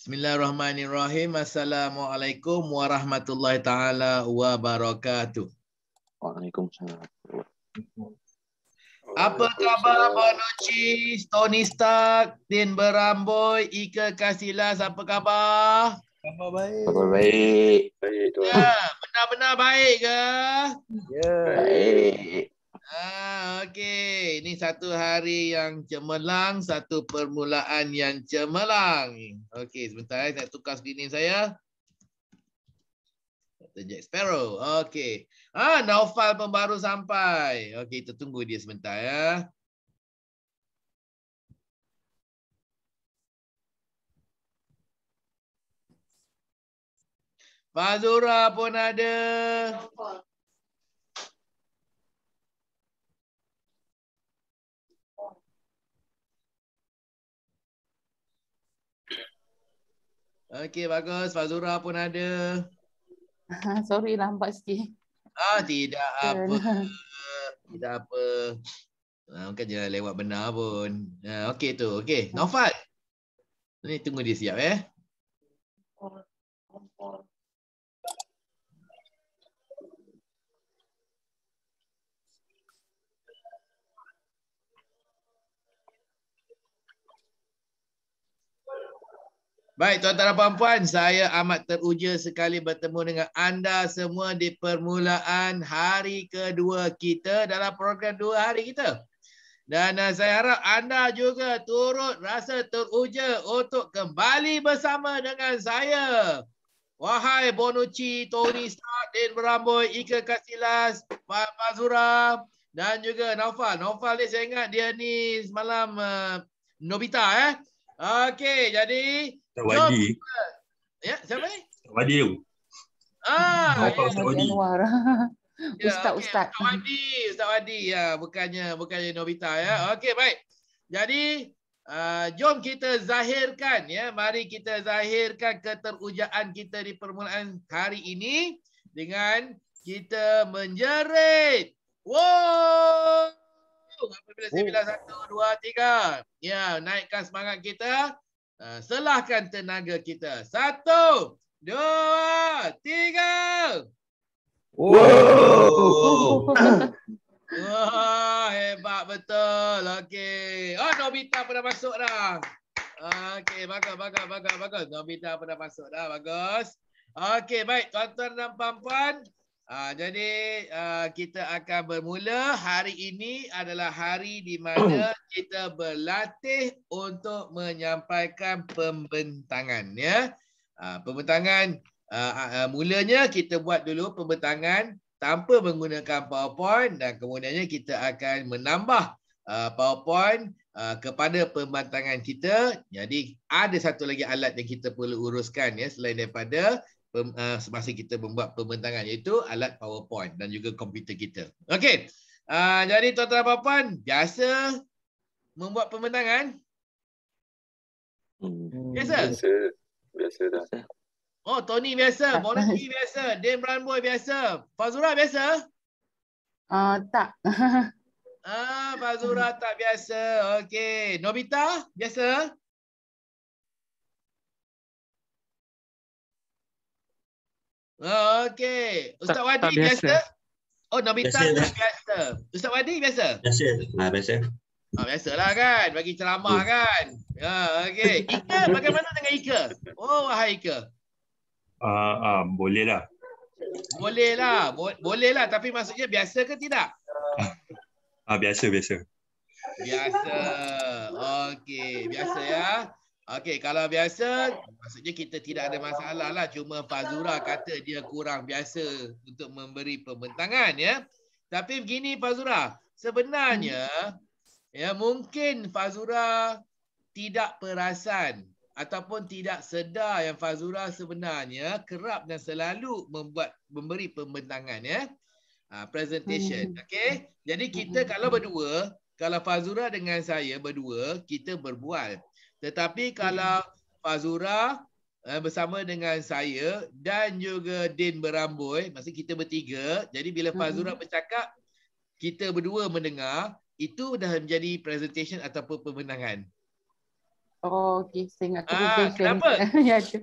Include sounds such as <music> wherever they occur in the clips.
Bismillahirrahmanirrahim. Assalamualaikum warahmatullahi taala wabarakatuh. Waalaikumsalam. Apa khabar Bonucci, Tony Stark, Din Beramboy, Ika Kasilas, apa khabar? baik. baik. Baik Ya, benar-benar baik ke? Ya. Baik. Ah, okey. Ini satu hari yang cemerlang, satu permulaan yang cemerlang. Okey, sebentar eh, saya nak tukar screen saya. Dr. Jack Sparrow. Okey. Ah, Naufal pun baru sampai. Okey, kita tunggu dia sebentar ya. Fazura pun ada. Naufal. Okey, bagus. Fazura pun ada. <laughs> Sorry, lambat sikit. Ah, tidak apa. <laughs> tidak apa. Ah, mungkin jangan lah, lewat benar pun. Ah, Okey tu. Okey, Nofat. ni tunggu dia siap eh. oh, oh. Baik tuan-tuan dan puan-puan, saya amat teruja sekali bertemu dengan anda semua di permulaan hari kedua kita dalam program dua hari kita. Dan eh, saya harap anda juga turut rasa teruja untuk kembali bersama dengan saya. Wahai Bonucci, Tony Stark, Din Beramboy, Ika Kasilas, Pak Mazura dan juga Naufal. Naufal ni saya ingat dia ni semalam uh, Nobita eh. Okey, jadi Ustaz Wadi. Ya, siapa ni? Ustaz Wadi tu. Ah, ya, ya, ya, Ustaz Wadi. Ya, <laughs> Ustaz Ustaz. Ustaz Wadi, Ustaz Wadi. Ya, bukannya bukannya Novita ya. Okey, baik. Jadi, Uh, jom kita zahirkan ya mari kita zahirkan keterujaan kita di permulaan hari ini dengan kita menjerit wow apabila saya bilang 1 2 3 ya naikkan semangat kita Eh, selahkan tenaga kita. Satu, dua, tiga. Wow. Wah, hebat betul. okay Oh, Nobita pun dah masuk dah. Okey, bagus, bagus, bagus, bagus. Nobita pun dah masuk dah. Bagus. okay baik. Tuan-tuan dan puan-puan. Ah, jadi uh, kita akan bermula hari ini adalah hari di mana <clears throat> kita berlatih untuk menyampaikan pembentangan ya. Uh, pembentangan uh, uh, mulanya kita buat dulu pembentangan tanpa menggunakan PowerPoint dan kemudiannya kita akan menambah uh, PowerPoint uh, kepada pembentangan kita. Jadi ada satu lagi alat yang kita perlu uruskan ya selain daripada Eh, semasa kita membuat pembentangan iaitu alat PowerPoint dan juga komputer kita. Okey. Ah, jadi tuan-tuan puan-puan, biasa membuat pembentangan? Hmm. Biasa. Biasa dah. Oh, Tony biasa, Bonnie biasa, Dan Brandboy biasa, Fazura biasa? Ah, uh, tak. <laughs> ah, Fazura tak biasa. Okey, Nobita biasa? Oh, okey. Ustaz Wadi biasa. biasa. Oh, Nabi biasa, biasa. Ustaz Wadi biasa? Biasa. Ha, biasa. Ha, biasalah kan. Bagi ceramah uh. kan. Ya, okey. Ika, <laughs> bagaimana dengan Ika? Oh, wahai Ika. Ah, uh, uh, ah, boleh lah. Boleh lah. Bo- boleh lah. Tapi maksudnya biasa ke tidak? Ah, uh, biasa, biasa. Biasa. Okey, biasa ya. Okey, kalau biasa, maksudnya kita tidak ada masalah lah. Cuma Fazura kata dia kurang biasa untuk memberi pembentangan. ya. Tapi begini Fazura, sebenarnya ya mungkin Fazura tidak perasan ataupun tidak sedar yang Fazura sebenarnya kerap dan selalu membuat memberi pembentangan ya uh, presentation hmm. okey jadi kita hmm. kalau berdua kalau Fazura dengan saya berdua kita berbual tetapi hmm. kalau Fazura eh, bersama dengan saya dan juga Din Beramboi, maksud kita bertiga, jadi bila Fazura hmm. bercakap, kita berdua mendengar, itu dah menjadi presentation ataupun pemenangan. Oh, okay. Saya ingat ah, presentation. Ah, kenapa? <laughs> ya, ada.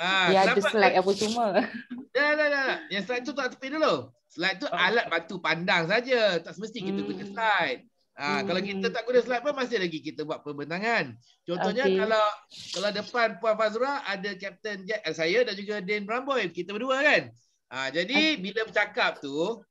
Ah, ya, slide apa semua. Dah, dah, dah, dah. Yang slide tu tak tepi dulu. Slide tu oh. alat bantu pandang saja. Tak semesti kita hmm. punya slide. Ha, hmm. Kalau kita hmm. tak guna slide pun masih lagi kita buat pembentangan. Contohnya okay. kalau kalau depan Puan Fazura ada Captain Jack, eh, saya dan juga Dan Bramboy. Kita berdua kan? Ha, jadi okay. bila bercakap tu,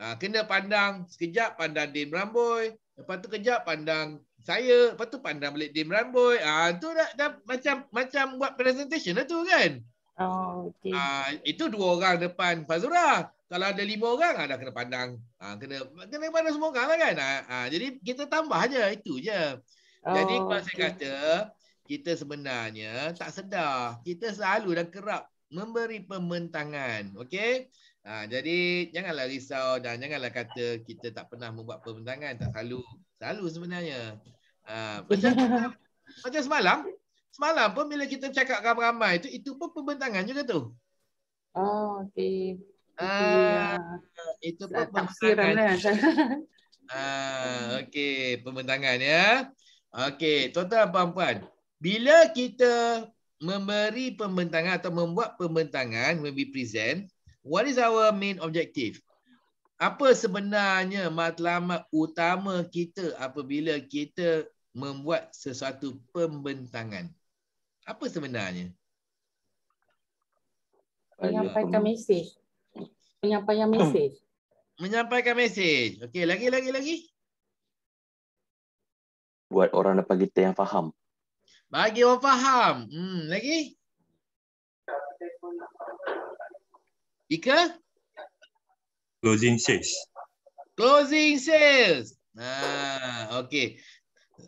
ha, kena pandang sekejap pandang Dan Bramboy. Lepas tu kejap pandang saya. Lepas tu pandang balik Dan Bramboy. Ha, tu dah, dah, macam macam buat presentation lah tu kan? Oh, okay. Ah, itu dua orang depan Fazura. Kalau ada lima orang ada ah, kena pandang. Ah, kena kena pandang semua orang lah kan. Ah, ah jadi kita tambah aja itu je. Jadi oh, kalau okay. saya kata kita sebenarnya tak sedar. Kita selalu dan kerap memberi pementangan. Okey? Ha, jadi janganlah risau dan janganlah kata kita tak pernah membuat pementangan. Tak selalu. Selalu sebenarnya. Ha, macam, <laughs> macam semalam, Semalam pun bila kita cakap ramai-ramai tu itu pun pembentangan juga tu. Oh, okey. ah, ya. itu pun pembentangan. Kan? <laughs> Ah, okey, pembentangan ya. Okey, tuan-tuan puan-puan, bila kita memberi pembentangan atau membuat pembentangan when we present, what is our main objective? Apa sebenarnya matlamat utama kita apabila kita membuat sesuatu pembentangan? Apa sebenarnya? Menyampaikan mesej. Menyampaikan mesej. <clears throat> Menyampaikan mesej. Okey, lagi lagi lagi. Buat orang depan kita yang faham. Bagi orang faham. Hmm, lagi? Ika? Closing sales. Closing sales. Ah, okey.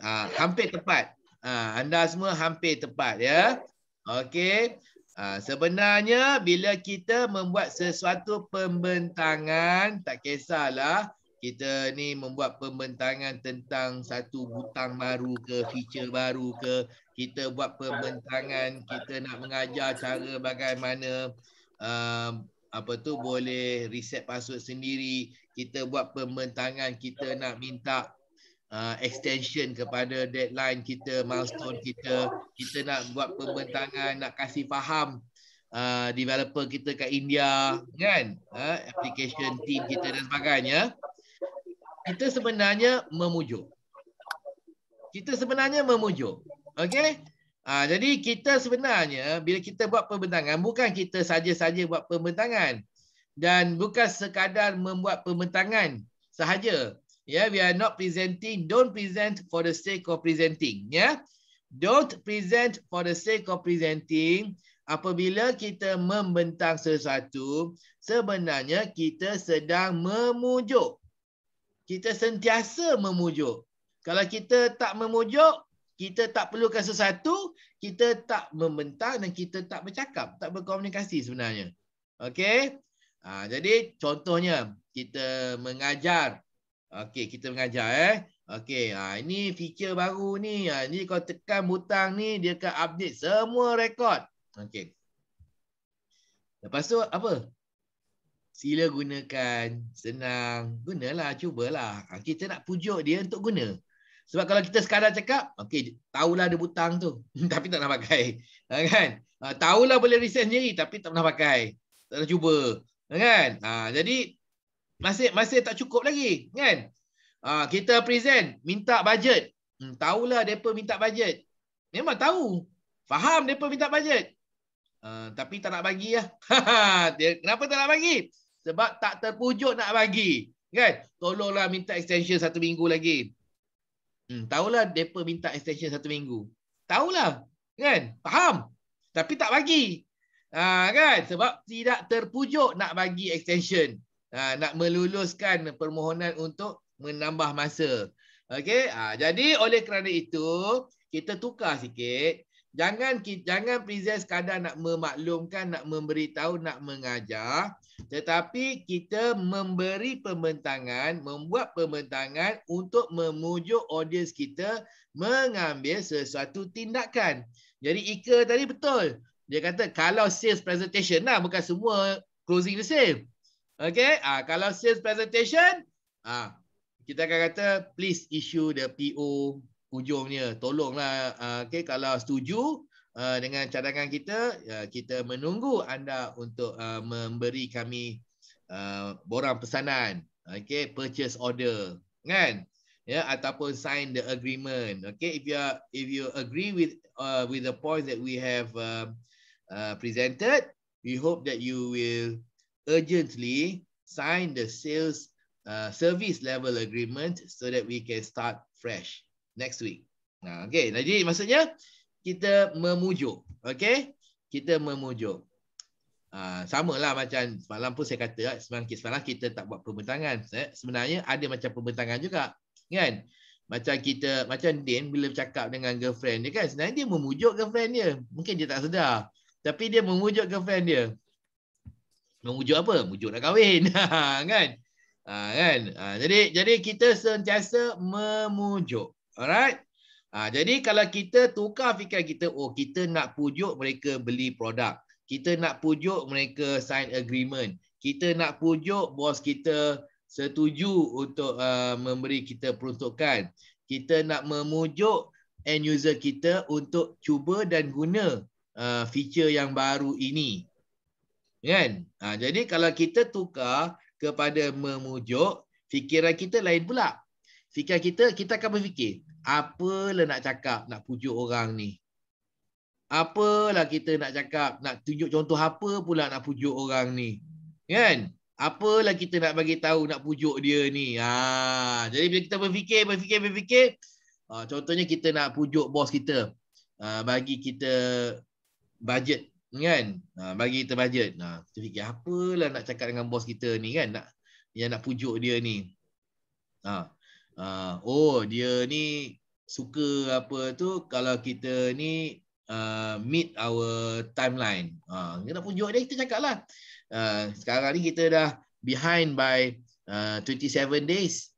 Ah, hampir tepat. Ha, anda semua hampir tepat ya. Okey. Ha, sebenarnya bila kita membuat sesuatu pembentangan, tak kisahlah kita ni membuat pembentangan tentang satu butang baru ke feature baru ke kita buat pembentangan kita nak mengajar cara bagaimana uh, apa tu boleh reset password sendiri kita buat pembentangan kita nak minta Uh, extension kepada deadline kita, milestone kita. Kita nak buat pembentangan, nak kasih faham uh, developer kita kat India, kan? Uh, application team kita dan sebagainya. Kita sebenarnya memujuk. Kita sebenarnya memujuk. Okay? Uh, jadi kita sebenarnya, bila kita buat pembentangan, bukan kita saja-saja buat pembentangan. Dan bukan sekadar membuat pembentangan sahaja. Yeah, we are not presenting. Don't present for the sake of presenting. Yeah, don't present for the sake of presenting. Apabila kita membentang sesuatu, sebenarnya kita sedang memujuk. Kita sentiasa memujuk. Kalau kita tak memujuk, kita tak perlukan sesuatu, kita tak membentang dan kita tak bercakap, tak berkomunikasi sebenarnya. Okay? Ha, jadi contohnya, kita mengajar Okey, kita mengajar eh. Okey, ha, ini feature baru ni. Ha, ini kau tekan butang ni, dia akan update semua rekod. Okey. Lepas tu apa? Sila gunakan. Senang. Gunalah, cubalah. Ha, kita nak pujuk dia untuk guna. Sebab kalau kita sekadar cakap, okey, tahulah ada butang tu. <laughs> Tapi tak nak pakai. Ha, kan? Ha, tahulah boleh reset sendiri, tapi tak pernah pakai. Tak nak cuba. Ha, kan? Ha, jadi, masih masih tak cukup lagi kan uh, kita present minta budget hmm, tahulah depa minta budget memang tahu faham depa minta budget uh, tapi tak nak bagilah <laughs> kenapa tak nak bagi sebab tak terpujuk nak bagi kan tolonglah minta extension satu minggu lagi hmm tahulah depa minta extension satu minggu tahulah kan faham tapi tak bagi Ha, kan sebab tidak terpujuk nak bagi extension Ha, nak meluluskan permohonan untuk menambah masa. Okey, ha, jadi oleh kerana itu kita tukar sikit. Jangan jangan present sekadar nak memaklumkan, nak memberitahu, nak mengajar, tetapi kita memberi pembentangan, membuat pembentangan untuk memujuk audience kita mengambil sesuatu tindakan. Jadi Ika tadi betul. Dia kata kalau sales presentation lah bukan semua closing the same. Okay, uh, kalau sales presentation, uh, kita akan kata please issue the PO ujungnya. Tolonglah, uh, okay, kalau setuju uh, dengan cadangan kita, uh, kita menunggu anda untuk uh, memberi kami uh, borang pesanan, okay, purchase order, kan? Ya, yeah, ataupun sign the agreement, okay? If you are, if you agree with uh, with the point that we have uh, uh, presented, we hope that you will urgently sign the sales uh, service level agreement so that we can start fresh next week. Nah, okay, jadi maksudnya kita memujuk. Okay, kita memujuk. Uh, ah, sama lah macam malam pun saya kata semalam kita tak buat pembentangan. Sebenarnya ada macam pembentangan juga. Kan? Macam kita, macam Dean bila cakap dengan girlfriend dia kan sebenarnya dia memujuk girlfriend dia. Mungkin dia tak sedar. Tapi dia memujuk girlfriend dia. Memujuk apa? Memujuk nak kahwin. <laughs> Ha, kan? Ha, kan? Ha, jadi jadi kita sentiasa memujuk. Alright? Ha, jadi kalau kita tukar fikiran kita, oh kita nak pujuk mereka beli produk. Kita nak pujuk mereka sign agreement. Kita nak pujuk bos kita setuju untuk uh, memberi kita peruntukan. Kita nak memujuk end user kita untuk cuba dan guna uh, feature yang baru ini kan ha, jadi kalau kita tukar kepada memujuk fikiran kita lain pula fikiran kita kita akan berfikir apalah nak cakap nak pujuk orang ni apalah kita nak cakap nak tunjuk contoh apa pula nak pujuk orang ni kan apalah kita nak bagi tahu nak pujuk dia ni ha jadi bila kita berfikir berfikir berfikir ha, contohnya kita nak pujuk bos kita ha, bagi kita budget kan ha, bagi kita bajet nah ha, kita fikir apalah nak cakap dengan bos kita ni kan nak yang nak pujuk dia ni ha, ha oh dia ni suka apa tu kalau kita ni uh, meet our timeline ha dia nak pujuk dia kita cakaplah uh, sekarang ni kita dah behind by uh, 27 days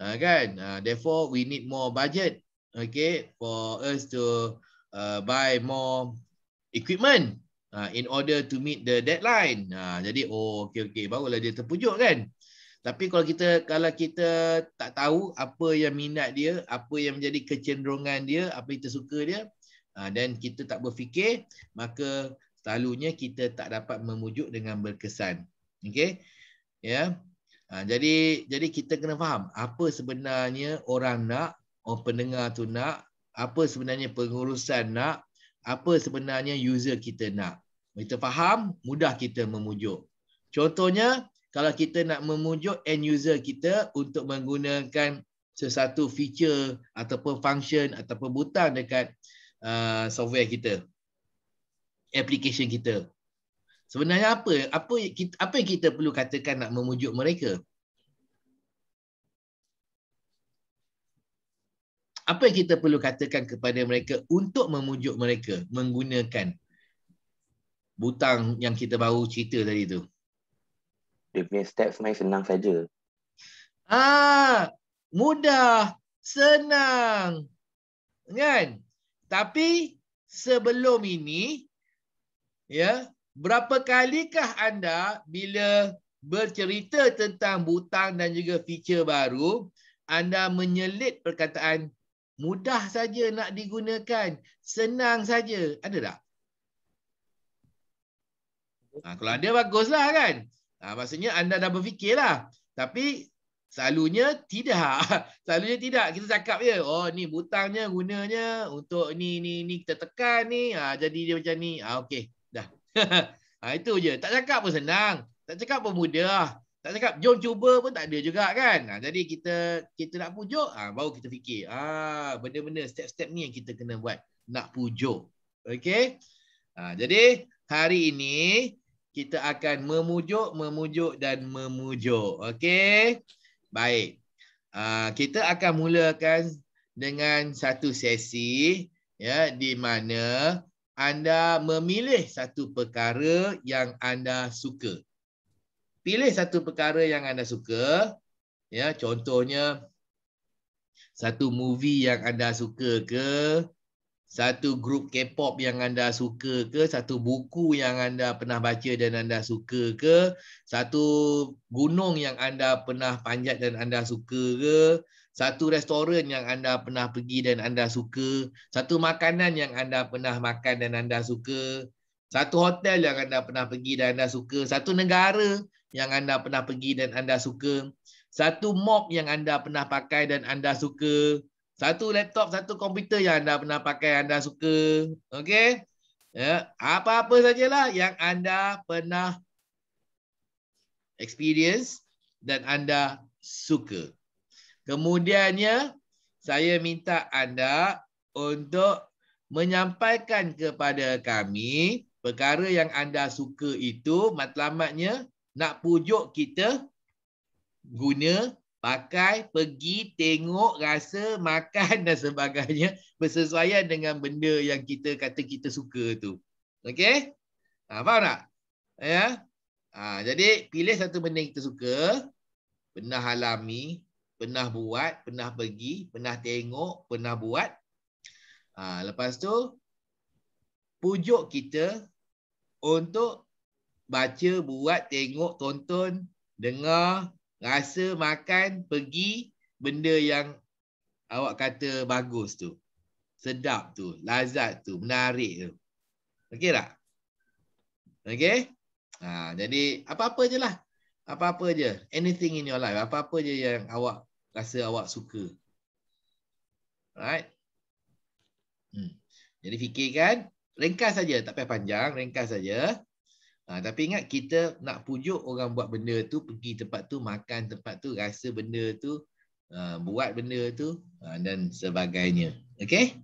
uh, kan uh, therefore we need more budget okay for us to uh, buy more equipment Ah, in order to meet the deadline. Uh, jadi oh okey okey barulah dia terpujuk kan. Tapi kalau kita kalau kita tak tahu apa yang minat dia, apa yang menjadi kecenderungan dia, apa yang suka dia, dan ah, kita tak berfikir, maka selalunya kita tak dapat memujuk dengan berkesan. Okey? Ya. Yeah. jadi jadi kita kena faham apa sebenarnya orang nak, orang pendengar tu nak, apa sebenarnya pengurusan nak, apa sebenarnya user kita nak. Kita faham, mudah kita memujuk. Contohnya, kalau kita nak memujuk end user kita untuk menggunakan sesuatu feature ataupun function ataupun butang dekat uh, software kita, application kita. Sebenarnya apa? Apa, kita, apa yang kita perlu katakan nak memujuk mereka? apa yang kita perlu katakan kepada mereka untuk memujuk mereka menggunakan butang yang kita baru cerita tadi tu? Dia punya step sebenarnya senang saja. Ah, mudah, senang. Kan? Tapi sebelum ini, ya, berapa kalikah anda bila bercerita tentang butang dan juga feature baru, anda menyelit perkataan mudah saja nak digunakan senang saja ada tak ha, kalau ada baguslah kan ha, maksudnya anda dah berfikirlah tapi selalunya tidak <laughs> selalunya tidak kita cakap je oh ni butangnya gunanya untuk ni ni ni kita tekan ni ha, jadi dia macam ni ha, okey dah <laughs> ha, itu je tak cakap pun senang tak cakap pun mudah tak cakap jom cuba pun tak ada juga kan ha, jadi kita kita nak pujuk ha, baru kita fikir ah ha, benda-benda step-step ni yang kita kena buat nak pujuk okey ha, jadi hari ini kita akan memujuk memujuk dan memujuk okey baik ha, kita akan mulakan dengan satu sesi ya di mana anda memilih satu perkara yang anda suka pilih satu perkara yang anda suka ya contohnya satu movie yang anda suka ke satu grup K-pop yang anda suka ke satu buku yang anda pernah baca dan anda suka ke satu gunung yang anda pernah panjat dan anda suka ke satu restoran yang anda pernah pergi dan anda suka satu makanan yang anda pernah makan dan anda suka satu hotel yang anda pernah pergi dan anda suka satu negara yang anda pernah pergi dan anda suka. Satu mop yang anda pernah pakai dan anda suka. Satu laptop, satu komputer yang anda pernah pakai anda suka. Okey? Ya, apa-apa sajalah yang anda pernah experience dan anda suka. Kemudiannya, saya minta anda untuk menyampaikan kepada kami perkara yang anda suka itu matlamatnya nak pujuk kita guna, pakai, pergi, tengok, rasa, makan dan sebagainya bersesuaian dengan benda yang kita kata kita suka tu. Okey? Ha, faham tak? Ya? Ha, jadi pilih satu benda yang kita suka, pernah alami, pernah buat, pernah pergi, pernah tengok, pernah buat. Ha, lepas tu, pujuk kita untuk baca, buat, tengok, tonton, dengar, rasa, makan, pergi benda yang awak kata bagus tu. Sedap tu, lazat tu, menarik tu. Okey tak? Okey? Ha, jadi apa-apa je lah. Apa-apa je. Anything in your life. Apa-apa je yang awak rasa awak suka. Alright? Hmm. Jadi fikirkan. Ringkas saja. Tak payah panjang. Ringkas saja. Ha, tapi ingat kita nak pujuk orang buat benda tu, pergi tempat tu, makan tempat tu, rasa benda tu, uh, buat benda tu uh, dan sebagainya. Okay?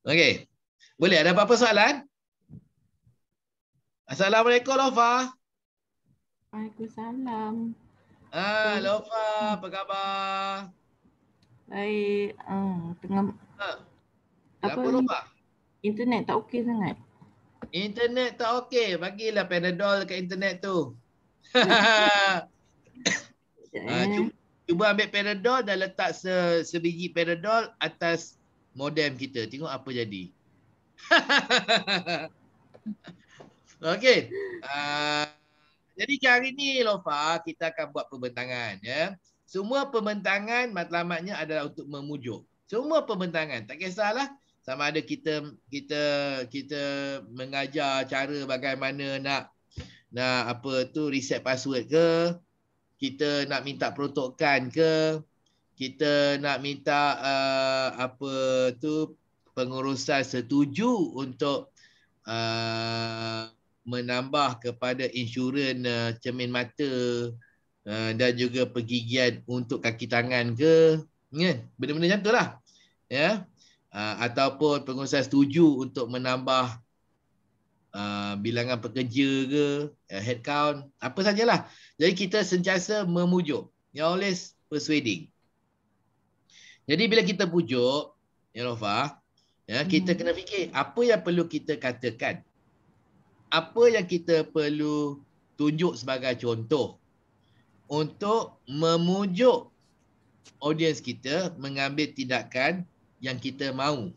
Okay. Boleh ada apa-apa soalan? Assalamualaikum Lofa. Waalaikumsalam. Ah, Lofa, apa khabar? Baik. Uh, tengah... Uh, apa, apa Lofa? Internet tak okey sangat. Internet tak okey, bagilah Panadol dekat internet tu. uh, <laughs> cuba ambil Panadol dan letak se sebiji Panadol atas modem kita. Tengok apa jadi. <laughs> okey. Uh, jadi hari ni Lofa, kita akan buat pembentangan. Ya. Semua pembentangan matlamatnya adalah untuk memujuk. Semua pembentangan. Tak kisahlah sama ada kita kita kita mengajar cara bagaimana nak nak apa tu reset password ke kita nak minta protokan ke kita nak minta uh, apa tu pengurusan setuju untuk uh, menambah kepada insurans uh, cermin mata uh, dan juga pergigian untuk kaki tangan ke kan ya, yeah, benda-benda macam tu lah ya yeah uh, ataupun pengusaha setuju untuk menambah uh, bilangan pekerja ke uh, headcount apa sajalah jadi kita sentiasa memujuk you ya, always persuading jadi bila kita pujuk ya Rofa ya kita hmm. kena fikir apa yang perlu kita katakan apa yang kita perlu tunjuk sebagai contoh untuk memujuk audiens kita mengambil tindakan yang kita mahu.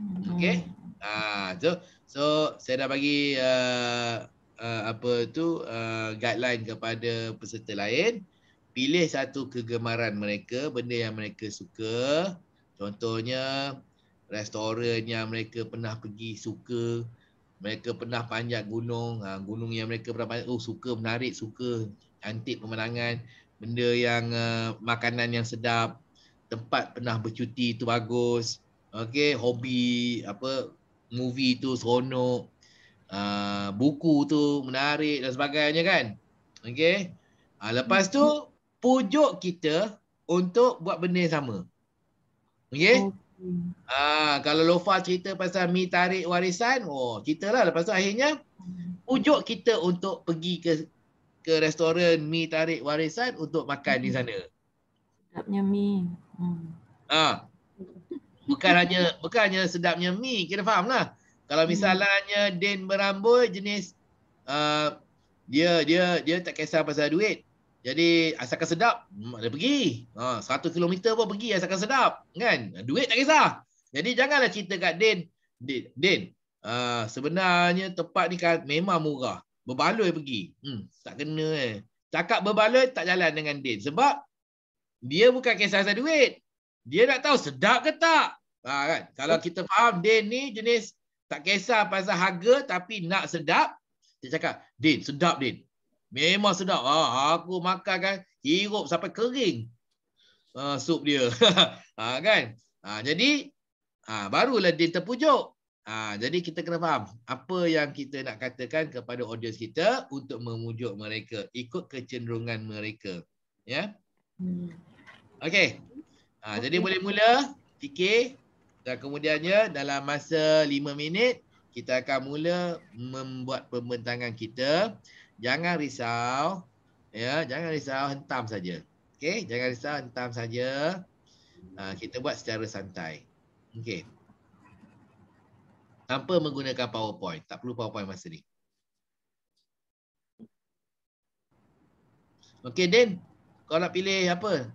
Hmm. Okey. Ha so so saya dah bagi uh, uh, apa tu uh, guideline kepada peserta lain pilih satu kegemaran mereka, benda yang mereka suka. Contohnya restoran yang mereka pernah pergi suka, mereka pernah panjat gunung, ha, gunung yang mereka pernah panjat, oh suka menarik, suka cantik pemandangan, benda yang uh, makanan yang sedap, tempat pernah bercuti tu bagus. Okey, hobi apa movie tu seronok. Uh, buku tu menarik dan sebagainya kan. Okey. Uh, ah, lepas tu pujuk kita untuk buat benda yang sama. Okey. Ah okay. kalau Lofa cerita pasal mi tarik warisan, oh lah. lepas tu akhirnya pujuk kita untuk pergi ke ke restoran mi tarik warisan untuk makan mm. di hmm. sana. Sedapnya mi. Ha. Bukan hanya bukan hanya sedapnya mi, kita fahamlah. Kalau misalnya hmm. den berambut jenis uh, dia dia dia tak kisah pasal duit. Jadi asalkan sedap, dia pergi. Ha, 1 km pun pergi asalkan sedap, kan? Duit tak kisah. Jadi janganlah cerita kat Din, Din, Din uh, sebenarnya tempat ni kan memang murah. Berbaloi pergi. Hmm, tak kena eh. Cakap berbaloi tak jalan dengan Din sebab dia bukan kisah pasal duit. Dia nak tahu sedap ke tak. Ha, kan? Kalau kita faham, Din ni jenis tak kisah pasal harga tapi nak sedap. Dia cakap, Din, sedap Din. Memang sedap. Ha, aku makan kan, hirup sampai kering. Uh, sup dia. <laughs> ha, kan? Ha, jadi, ha, barulah Din terpujuk. Ha, jadi kita kena faham apa yang kita nak katakan kepada audiens kita untuk memujuk mereka ikut kecenderungan mereka. Ya? Yeah? Hmm. Okey. Okay. Ah, jadi boleh mula fikir dan kemudiannya dalam masa lima minit kita akan mula membuat pembentangan kita. Jangan risau. ya, Jangan risau hentam saja. Okey. Jangan risau hentam saja. Ah, kita buat secara santai. Okey. Tanpa menggunakan powerpoint. Tak perlu powerpoint masa ni. Okey Din. Kau nak pilih apa?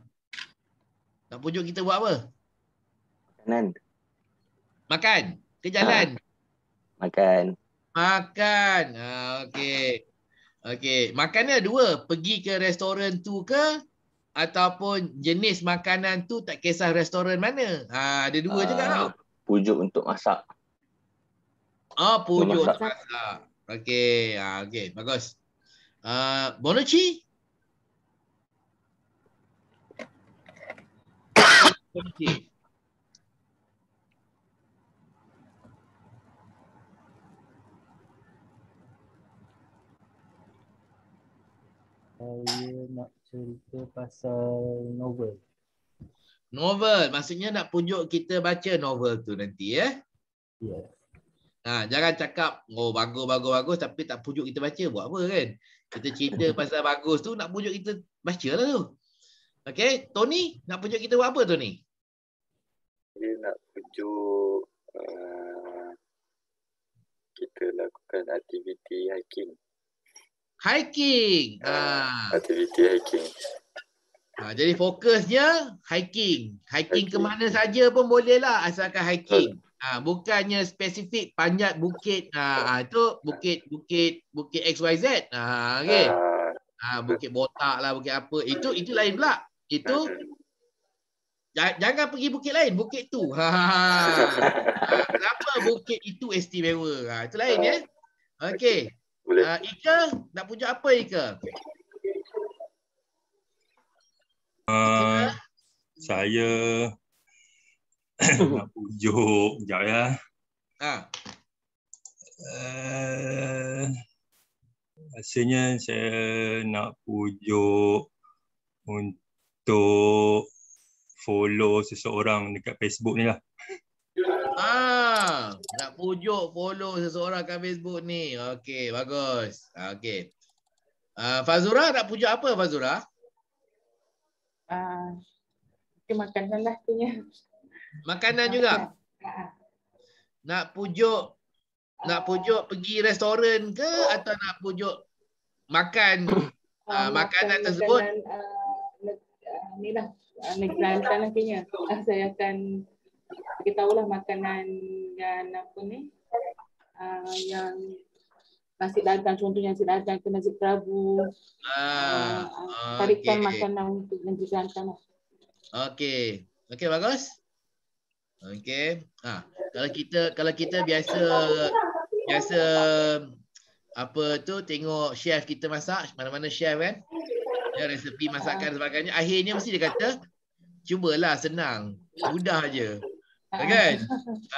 Tak pujuk kita buat apa? Makanan. Makan. Ke jalan. Ha. Makan. Makan. Ha, ah, Okay. Okey. Makannya dua. Pergi ke restoran tu ke? Ataupun jenis makanan tu tak kisah restoran mana? Ha, ada dua uh, je tak? Pujuk untuk masak. Oh, pujuk untuk masak. masak. Okay. Ha, okey. Bagus. Uh, Bonucci? Bonucci? Kunci. Saya nak cerita pasal novel. Novel, maksudnya nak punjuk kita baca novel tu nanti ya. Eh? Ya. Yeah. Ha, jangan cakap oh bagus bagus bagus tapi tak punjuk kita baca buat apa kan? Kita cerita <laughs> pasal bagus tu nak punjuk kita bacalah tu. Okay, Tony nak pujuk kita buat apa Tony? Dia nak pujuk uh, kita lakukan aktiviti hiking. Hiking. Uh, uh. aktiviti hiking. Uh, jadi fokusnya hiking. hiking. Hiking ke mana saja pun boleh lah asalkan hiking. Uh. bukannya spesifik panjat bukit uh, uh, itu bukit bukit bukit XYZ. Uh, okay. uh. bukit botak lah, bukit apa. Itu itu lain pula itu jangan pergi bukit lain bukit tu ha <laughs> kenapa bukit itu istimewa ha itu lain ya okey Uh, Ika nak puja apa Ika? Uh, saya <coughs> nak pujuk jap ya. Ha. Uh, rasanya saya nak pujuk untuk untuk follow seseorang dekat Facebook ni lah. Ah, nak pujuk follow seseorang kat Facebook ni. Okey, bagus. Okey. Uh, Fazura nak pujuk apa Fazura? Ah, uh, okay, makanan lah punya. Makanan juga? Nak pujuk uh, nak pujuk pergi restoran ke atau nak pujuk makan uh, makanan, makanan tersebut? Dengan, uh, ni lah ambil ah, Kelantan lah kayaknya uh, ah, saya akan beritahu lah makanan yang apa ni uh, yang nasi dagang contohnya nasi dagang ke nasi prabu ah, tarikan okay. makanan untuk negeri Kelantan lah Okey. Okey bagus. Okey. Ha, kalau kita kalau kita biasa biasa apa tu tengok chef kita masak mana-mana chef kan. Ya, resepi masakan sebagainya. Akhirnya mesti dia kata, cubalah senang. Mudah je. Ah. Kan?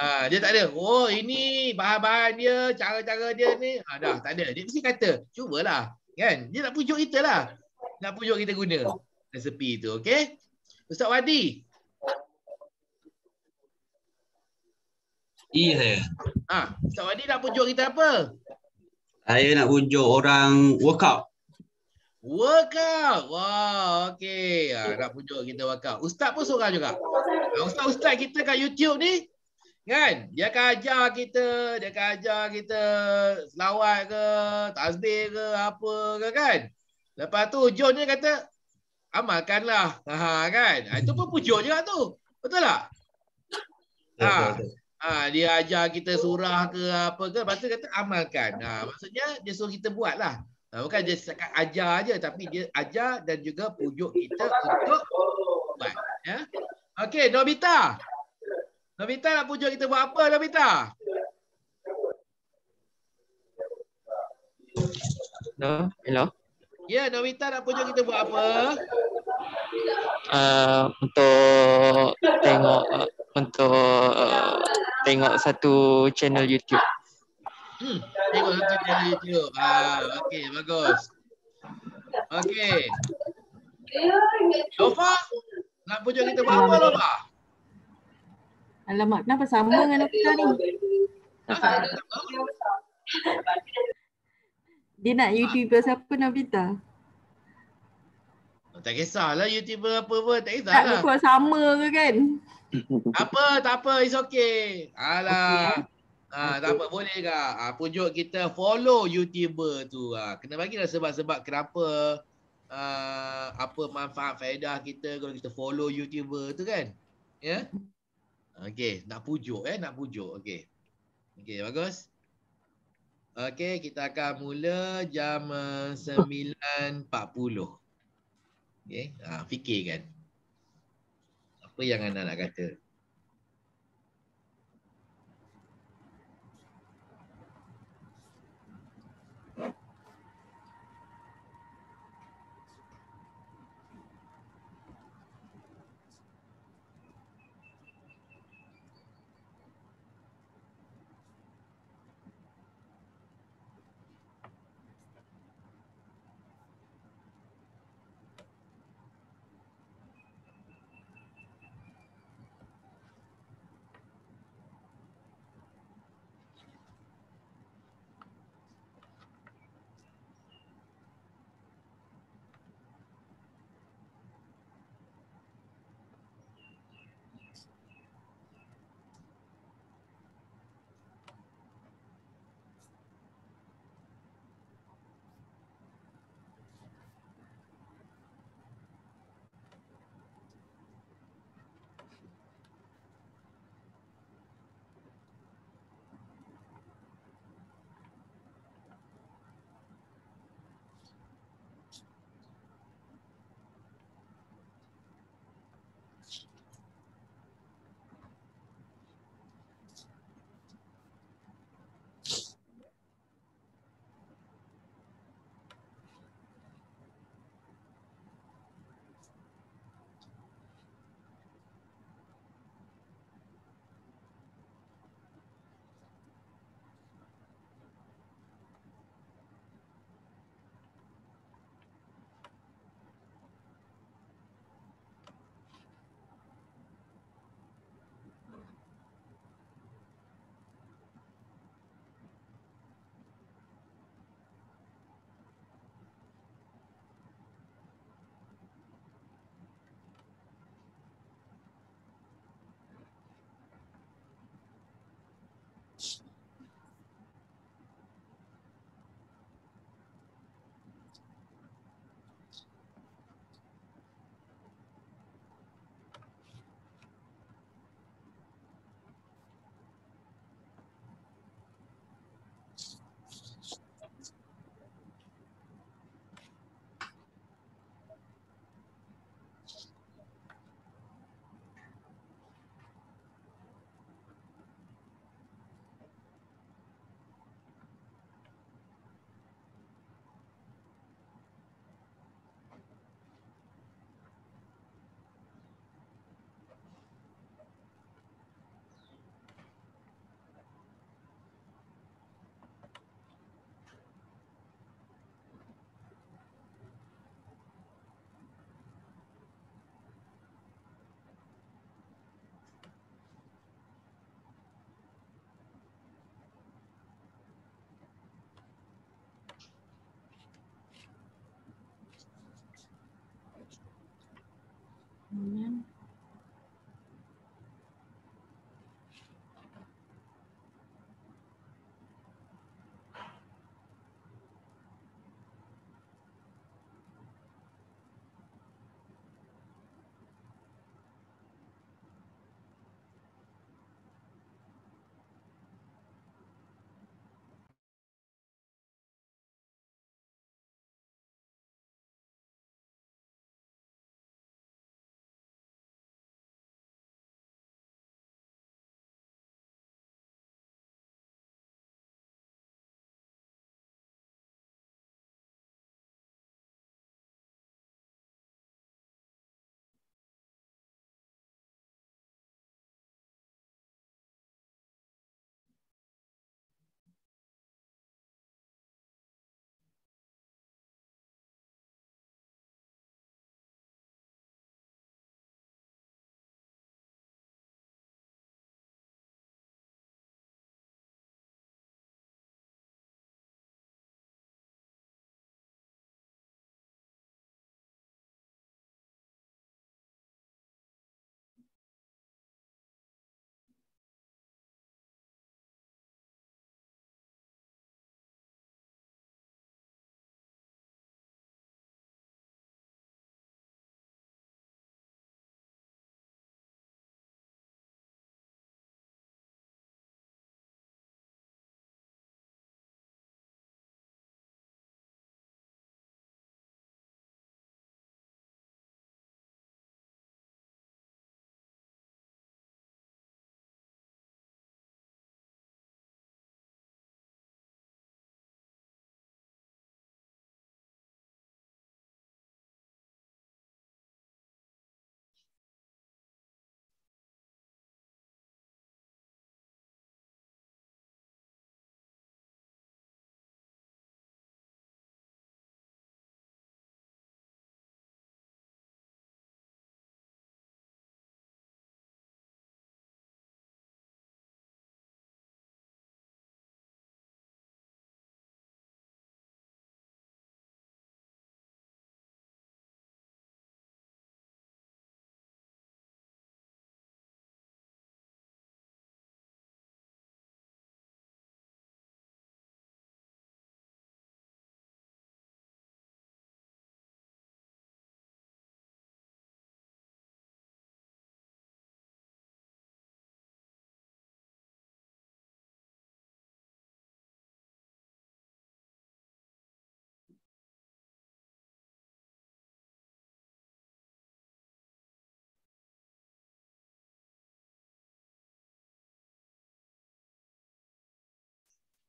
Ha, dia tak ada, oh ini bahan-bahan dia, cara-cara dia ni. Ha, dah, tak ada. Dia mesti kata, cubalah. Kan? Dia nak pujuk kita lah. Nak pujuk kita guna resepi tu. Okay? Ustaz Wadi. Iya. Ah, ha, Ustaz Wadi nak pujuk kita apa? Saya nak pujuk orang workout. Workout. Wah, wow, okey. Ah, nak pujuk kita workout. Ustaz pun seorang juga. Ah, ustaz-ustaz kita kat YouTube ni. Kan? Dia akan ajar kita. Dia akan ajar kita selawat ke, tasbih ke, apa ke kan? Lepas tu, John dia kata, amalkanlah. Ha, ha kan? Ah, itu pun pujuk juga tu. Betul tak? Ha. ha. dia ajar kita surah ke apa ke. Lepas tu kata, amalkan. Ha, maksudnya, dia suruh kita buatlah. Eh, bukan dia sekat ajar aja tapi dia ajar dan juga pujuk kita untuk buat. Ya? Okey, Nobita. Nobita nak pujuk kita buat apa, Nobita? Hello? Hello? Ya, yeah, Nobita nak pujuk kita buat apa? Uh, untuk tengok uh, untuk uh, tengok satu channel YouTube. Hmm. Tengok satu dia di YouTube. ah, okey, bagus. Okey. Lofa, nak pujuk kita buat apa Lofa? Alamak, kenapa sama dengan Lofa ni? Ah, dia nak YouTuber ha? siapa Nabita? Oh, tak kisahlah YouTuber apa pun, tak kisahlah. Tak kisah sama ke kan? apa, tak apa, it's okay. Alah. Okay, eh. Ah, tak apa boleh ke? Ah, pujuk kita follow YouTuber tu. Ah, kena bagi lah sebab-sebab kenapa ah, apa manfaat faedah kita kalau kita follow YouTuber tu kan? Ya? Yeah? Okey, nak pujuk eh, nak pujuk. Okey. Okey, bagus. Okey, kita akan mula jam 9.40. Eh, Okey, ah, fikirkan. Apa yang anda nak kata?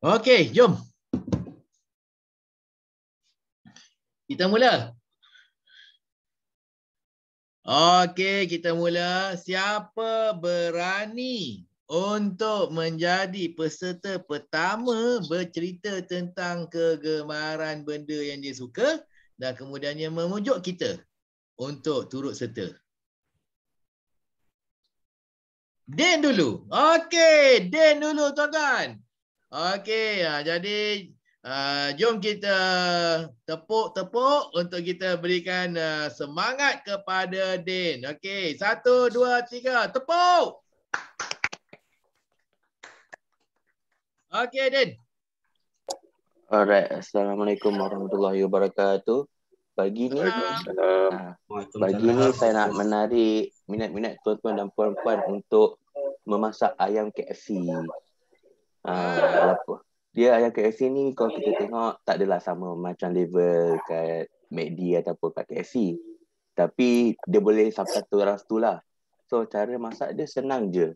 Okey, jom. Kita mula. Okey, kita mula. Siapa berani untuk menjadi peserta pertama bercerita tentang kegemaran benda yang dia suka dan kemudiannya memujuk kita untuk turut serta. Den dulu. Okey, Den dulu tuan-tuan. Okey, ya, jadi uh, jom kita tepuk-tepuk untuk kita berikan uh, semangat kepada Din. Okey, satu, dua, tiga, tepuk! Okey, Din. Alright, Assalamualaikum warahmatullahi wabarakatuh. Bagi ni, bagi uh, ni saya nak menarik minat-minat tuan-tuan dan puan-puan untuk memasak ayam KFC. Uh, dia ayah KFC ni kalau kita tengok tak adalah sama macam level kat McD ataupun kat KFC. Tapi dia boleh sampai tu ras tu lah. So cara masak dia senang je.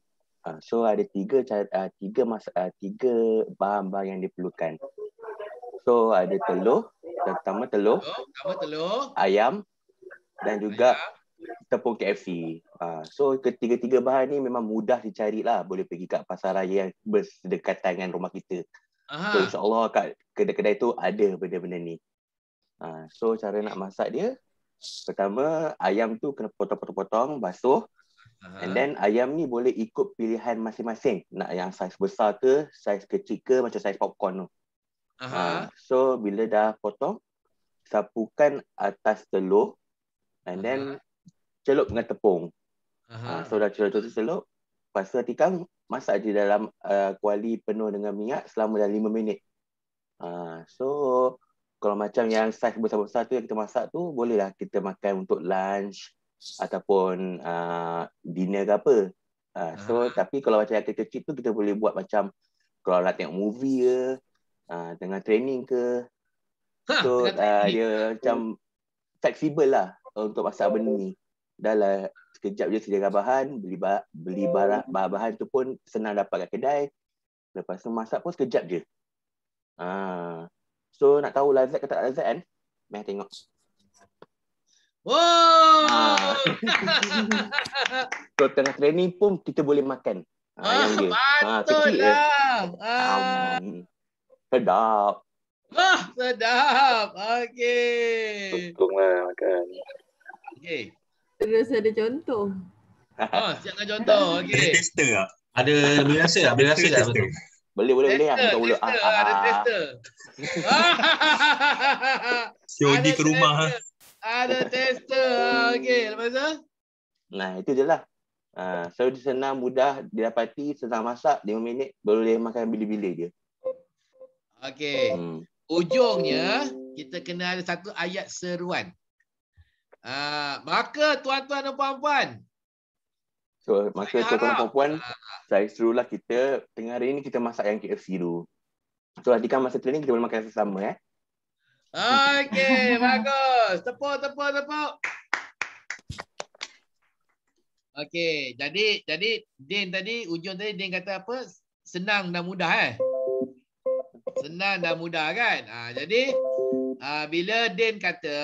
Uh, so ada tiga cara, uh, tiga masak uh, tiga bahan-bahan yang diperlukan. So ada telur, pertama telur, ayam dan juga tepung KFC. Ha, ah, so ketiga-tiga bahan ni memang mudah dicari lah. Boleh pergi kat pasar raya yang berdekatan dengan rumah kita. Aha. So insyaAllah kat kedai-kedai tu ada benda-benda ni. Ha, so cara nak masak dia, pertama ayam tu kena potong potong basuh. Aha. And then ayam ni boleh ikut pilihan masing-masing. Nak yang saiz besar ke, saiz kecil ke, macam saiz popcorn tu. Ha, so bila dah potong, sapukan atas telur. And then Aha celup dengan tepung. Uh, so dah celup-celup tu celup. Lepas tu tikam, masak di dalam uh, kuali penuh dengan minyak selama dalam 5 minit. Uh, so kalau macam yang saiz besar-besar tu yang kita masak tu, bolehlah kita makan untuk lunch ataupun uh, dinner ke apa. Uh, so Aha. tapi kalau macam yang kecil tu, kita boleh buat macam kalau nak tengok movie ke, uh, tengah training ke. Ha, so uh, dia macam flexible lah untuk masak benda ni. Dah lah, sekejap je sediakan bahan, beli ba- beli hmm. barang bahan-bahan tu pun senang dapat kat kedai. Lepas tu masak pun sekejap je. Ah. So nak tahu lazat ke tak lazat kan? Meh tengok. Oh. Ah. so tengah training pun kita boleh makan. Ha, ah, ha, lah. ah betul ah, lah. Eh. Ah. Sedap. Ah, sedap. Okey. Tunggulah makan. Okey. Terus ada contoh. <laughs> Oh, jangan contoh. Okey. Ada tester tak? Ada boleh rasa tak? Boleh rasa tak? Boleh, boleh, boleh. Tester, ah. <laughs> ha? tester. ada tester. Ah, ke rumah. Ada tester. okay, lepas tu? Nah, itu je lah. Uh, ah, so, dia senang, mudah, didapati, senang masak, 5 minit, boleh makan bila-bila dia. Okay. Hmm. Ujungnya, kita kena ada satu ayat seruan. Ha, maka tuan-tuan dan puan-puan. So, maka tuan-tuan dan puan-puan, ah. saya suruhlah kita tengah hari ini kita masak yang KFC tu. So, adikan masa training kita boleh makan sesama eh. Okey, <laughs> bagus. Tepuk, tepuk, tepuk. Okey, jadi jadi Din tadi, ujung tadi Din kata apa? Senang dan mudah eh. Senang dan mudah kan? Ha, jadi ha, bila Din kata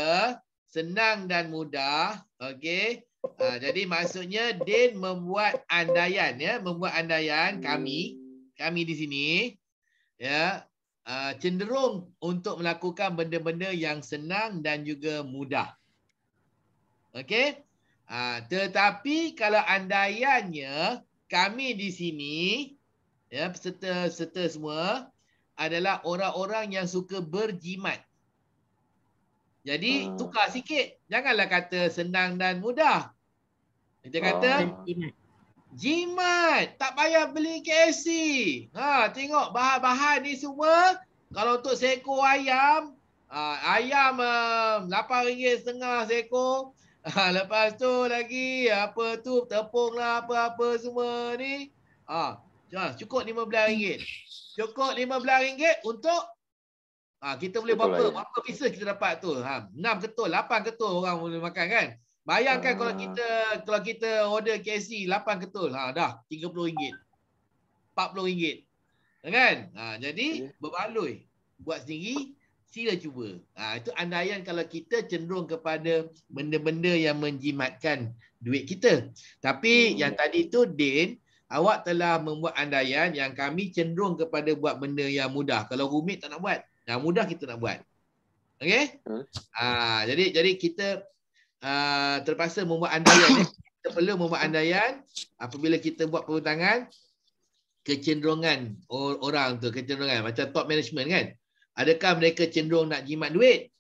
senang dan mudah okey ha, jadi maksudnya din membuat andaian ya membuat andaian kami kami di sini ya ah, cenderung untuk melakukan benda-benda yang senang dan juga mudah okey ha, tetapi kalau andaiannya kami di sini ya peserta-peserta semua adalah orang-orang yang suka berjimat jadi uh. tukar sikit. Janganlah kata senang dan mudah. Kita uh. Ah. kata jimat. Tak payah beli KFC. Ha, tengok bahan-bahan ni semua. Kalau untuk seekor ayam, uh, ayam uh, um, RM8.5 seekor. Uh, lepas tu lagi apa tu tepung lah apa-apa semua ni. Ha, uh, cukup RM15. Cukup RM15 untuk Ha, kita boleh berapa, apa lah, ya. berapa pieces kita dapat tu. Ha, 6 ketul, lapan ketul orang boleh makan kan. Bayangkan ha. kalau ah. kita kalau kita order KFC lapan ketul. Ha, dah RM30. RM40. Kan? Ha, jadi yeah. berbaloi. Buat sendiri, sila cuba. Ha, itu andaian kalau kita cenderung kepada benda-benda yang menjimatkan duit kita. Tapi hmm. yang tadi tu, Din, awak telah membuat andaian yang kami cenderung kepada buat benda yang mudah. Kalau rumit tak nak buat. Dah mudah kita nak buat. Okey? Hmm. Ah hmm. uh, jadi jadi kita uh, terpaksa membuat andaian. Eh, kita perlu membuat andaian apabila kita buat perhutangan kecenderungan orang tu kecenderungan macam top management kan adakah mereka cenderung nak jimat duit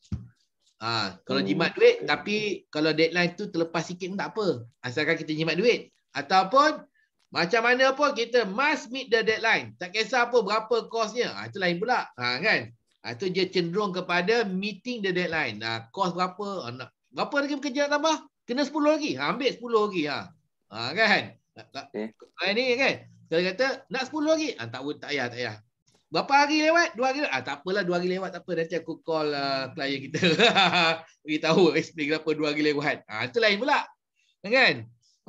ha, kalau hmm. jimat duit tapi kalau deadline tu terlepas sikit pun tak apa asalkan kita jimat duit ataupun macam mana pun kita must meet the deadline tak kisah apa berapa kosnya ha, ah, itu lain pula ha, kan atau dia cenderung kepada meeting the deadline. Nah, kos berapa? Ah, nak, berapa lagi bekerja tambah? Kena 10 lagi. Ha, ambil 10 lagi. Ha. Ha, kan? Okay. Eh. Ha, ni kan? Kalau kata nak 10 lagi. Ha, tak, tak payah, tak payah. Berapa hari lewat? Dua hari lewat. Ha, tak apalah dua hari lewat. Tak apa. Nanti aku call uh, klien kita. <laughs> tahu. explain kenapa dua hari lewat. Ha, itu lain pula. Kan?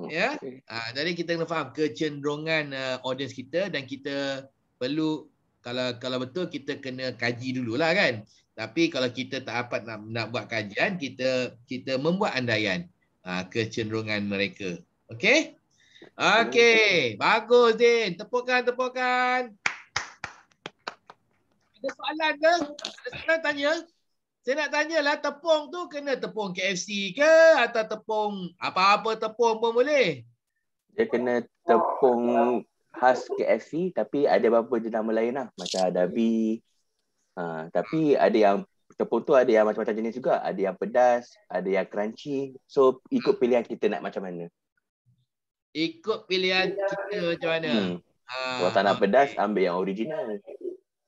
Ya, yeah? okay. Jadi kita kena faham kecenderungan uh, audience kita dan kita perlu kalau kalau betul kita kena kaji dululah kan tapi kalau kita tak dapat nak, nak buat kajian kita kita membuat andaian uh, kecenderungan mereka okey okey bagus din tepukan tepukan ada soalan ke saya tanya saya nak tanyalah tepung tu kena tepung KFC ke atau tepung apa-apa tepung pun boleh dia kena tepung khas KFC tapi ada beberapa jenama lain lah macam adabi uh, ha, tapi ada yang tepung tu ada yang macam-macam jenis juga ada yang pedas ada yang crunchy so ikut pilihan kita nak macam mana ikut pilihan kita macam mana hmm. uh, kalau tak nak okay. pedas ambil yang original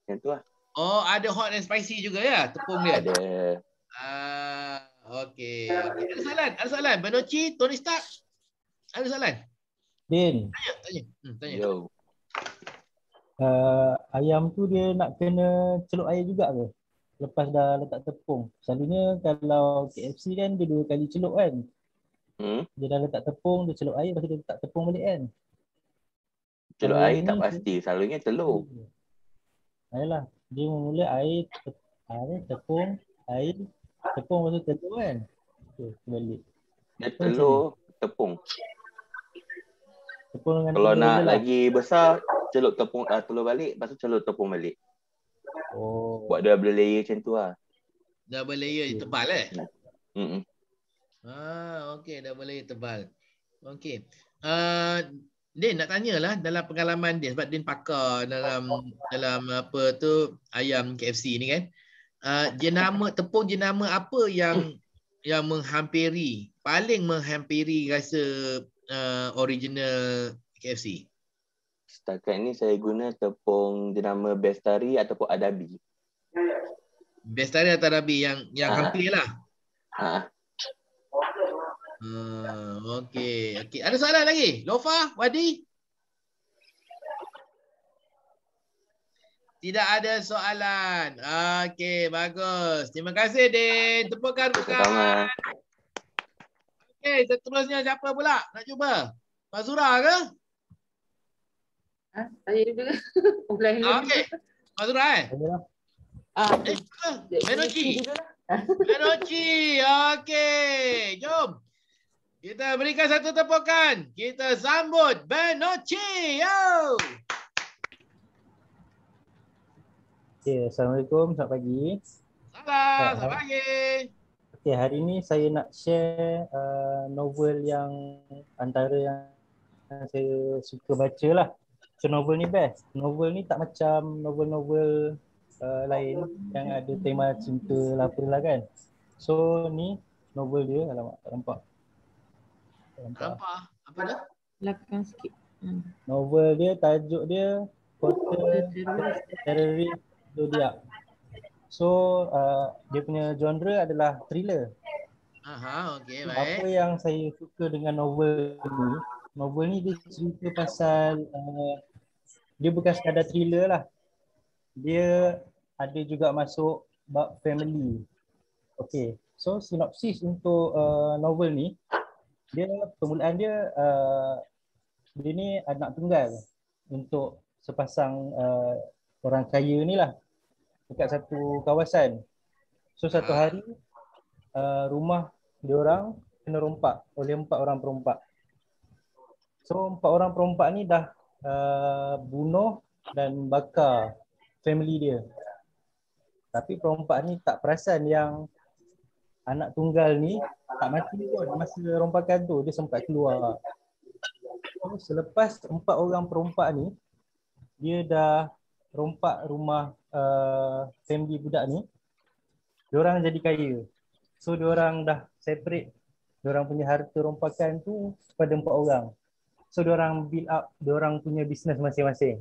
yang tu lah oh ada hot and spicy juga ya tepung dia ada uh, ah, okay. okay. ada soalan ada soalan Benoci Tony Stark ada soalan Din. Tanya, tanya. Hmm, tanya. Yo. Uh, ayam tu dia nak kena celup air juga ke? Lepas dah letak tepung. Selalunya kalau KFC kan dia dua kali celup kan? Hmm? Dia dah letak tepung, dia celup air, lepas dia letak tepung balik kan? Celup air, air, tak pasti. Dia... Selalunya telur. Ayolah. Dia mula air, air, tepung, air, tepung, lepas tu telur kan? Okay, balik. Dia telur, tepung. Tepung dengan Kalau nak lagi besar, celup tepung uh, telur balik, lepas tu celup tepung balik. Oh. Buat double layer macam tu lah. Double layer okay. Hmm. tebal eh? Hmm. Ah, okey, double layer tebal. Okey. Uh, Din nak tanyalah dalam pengalaman dia sebab Din pakar dalam dalam apa tu ayam KFC ni kan. Uh, jenama tepung jenama apa yang yang menghampiri paling menghampiri rasa uh, original KFC? Setakat ni saya guna tepung jenama Bestari ataupun Adabi. Bestari atau Adabi yang yang ha. hampir lah. Ha. Hmm, ah, okay. okay. Ada soalan lagi? Lofa, Wadi? Tidak ada soalan. Okay, bagus. Terima kasih, Din. Tepukkan bukan. Okey, seterusnya siapa pula nak cuba? Mazura ke? Ha? Saya juga. Okey. Mazura eh? Menoci. Ah, eh, Menoci. Lah. <laughs> Okey. Jom. Kita berikan satu tepukan. Kita sambut Benoci. Yo. Okay, Assalamualaikum. Selamat pagi. Salam. Selamat pagi. Okay, hari ini saya nak share uh, novel yang antara yang saya suka baca lah. So novel ni best. Novel ni tak macam novel-novel uh, lain yang ada tema cinta lah apalah kan. So ni novel dia. Alamak, tak nampak. Tak nampak. Apa? dah? Lakukan sikit. Hmm. Novel dia, tajuk dia Quarter Terrorist Zodiac. So uh, dia punya genre adalah thriller. Aha, okey baik. Apa yang saya suka dengan novel ni? Novel ni dia cerita pasal uh, dia bukan sekadar thriller lah. Dia ada juga masuk bab family. Okay. So sinopsis untuk uh, novel ni dia permulaan dia uh, dia ni anak tunggal untuk sepasang uh, orang kaya ni lah dekat satu kawasan. So satu hari uh, rumah dia orang kena rompak oleh empat orang perompak. So empat orang perompak ni dah uh, bunuh dan bakar family dia. Tapi perompak ni tak perasan yang anak tunggal ni tak mati pun masa rompakan tu dia sempat keluar. So, selepas empat orang perompak ni dia dah rompak rumah uh, family budak ni orang jadi kaya so orang dah separate Orang punya harta rompakan tu kepada empat orang so orang build up orang punya bisnes masing-masing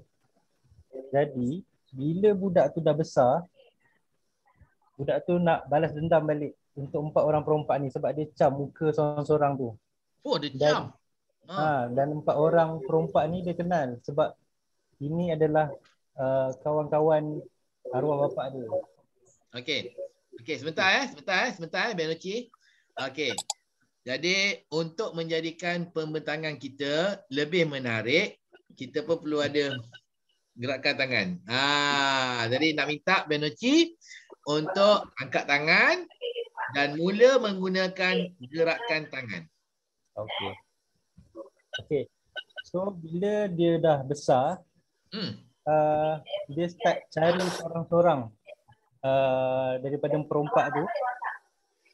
jadi bila budak tu dah besar budak tu nak balas dendam balik untuk empat orang perompak ni sebab dia cam muka seorang-seorang tu oh dia dan, cam ha, ha dan empat orang perompak ni dia kenal sebab ini adalah Uh, kawan-kawan arwah bapa tu. Okey. Okey, sebentar eh, sebentar eh, sebentar eh Benoci. Okey. Jadi untuk menjadikan pembentangan kita lebih menarik, kita pun perlu ada gerakan tangan. Ha, jadi nak minta Benoci untuk angkat tangan dan mula menggunakan gerakan tangan. Okey. Okey. So bila dia dah besar, hmm uh, dia start cari seorang-seorang uh, daripada perompak tu.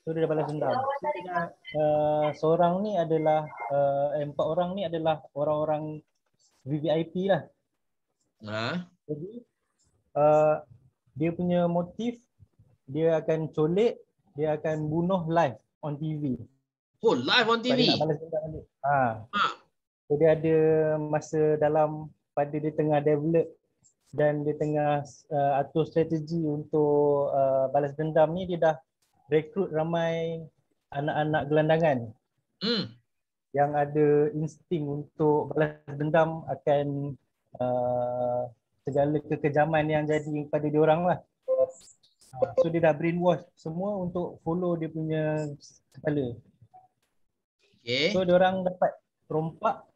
So dia balas dendam. Uh, eh, seorang ni adalah uh, empat orang ni adalah orang-orang VVIP lah. Nah, Jadi uh, dia punya motif dia akan colik, dia akan bunuh live on TV. Oh, live on TV. Dia balas dendam ni. Ha. ha. So, dia ada masa dalam pada dia tengah develop dan di tengah uh, atur strategi untuk uh, balas dendam ni dia dah rekrut ramai anak-anak gelandangan mm. yang ada insting untuk balas dendam akan uh, segala kekejaman yang jadi kepada dia orang lah. Uh, so dia dah brainwash semua untuk follow dia punya kepala. Okay. So dia orang dapat rompak,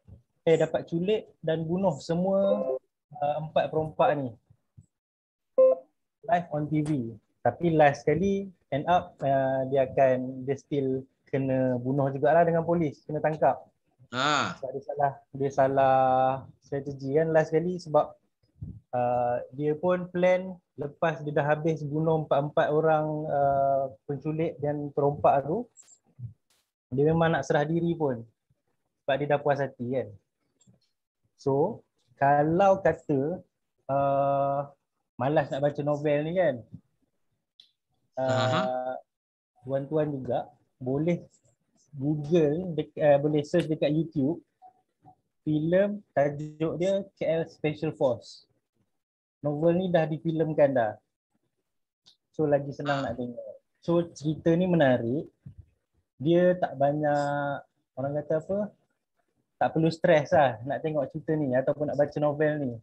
eh dapat culik dan bunuh semua Eh, empat perempat ni live on TV tapi last sekali end up uh, dia akan dia still kena bunuh jugalah dengan polis kena tangkap Ah, sebab dia salah dia salah strategi kan last sekali sebab uh, dia pun plan lepas dia dah habis bunuh empat-empat orang uh, penculik dan perompak tu dia memang nak serah diri pun sebab dia dah puas hati kan so kalau kata uh, malas nak baca novel ni kan uh, tuan-tuan juga boleh google dekat, uh, boleh search dekat YouTube filem tajuk dia KL Special Force novel ni dah difilmkan dah so lagi senang nak ah. tengok so cerita ni menarik dia tak banyak orang kata apa uh, tak perlu stress lah nak tengok cerita ni ataupun nak baca novel ni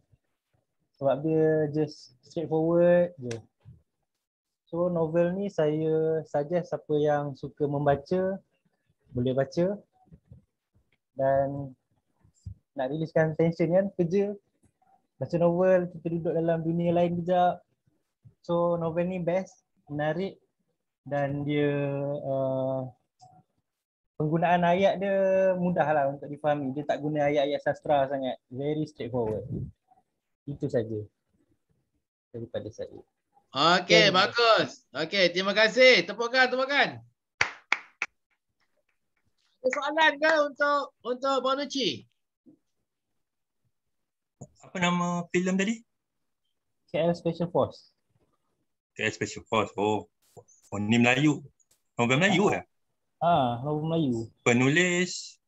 sebab dia just straight forward je so novel ni saya suggest siapa yang suka membaca boleh baca dan nak riliskan tension kan kerja baca novel kita duduk dalam dunia lain kejap so novel ni best menarik dan dia uh, penggunaan ayat dia mudah lah untuk difahami. Dia tak guna ayat-ayat sastra sangat. Very straightforward. Itu saja daripada saya. Okay, yeah. bagus. Okay, terima kasih. Tepukkan, tepukkan. Ada soalan ke untuk untuk Bonucci? Apa nama filem tadi? KL Special Force. KL Special Force. Oh, oh ni Melayu. Oh, Melayu lah. Ya? Ha, novel Melayu. Penulis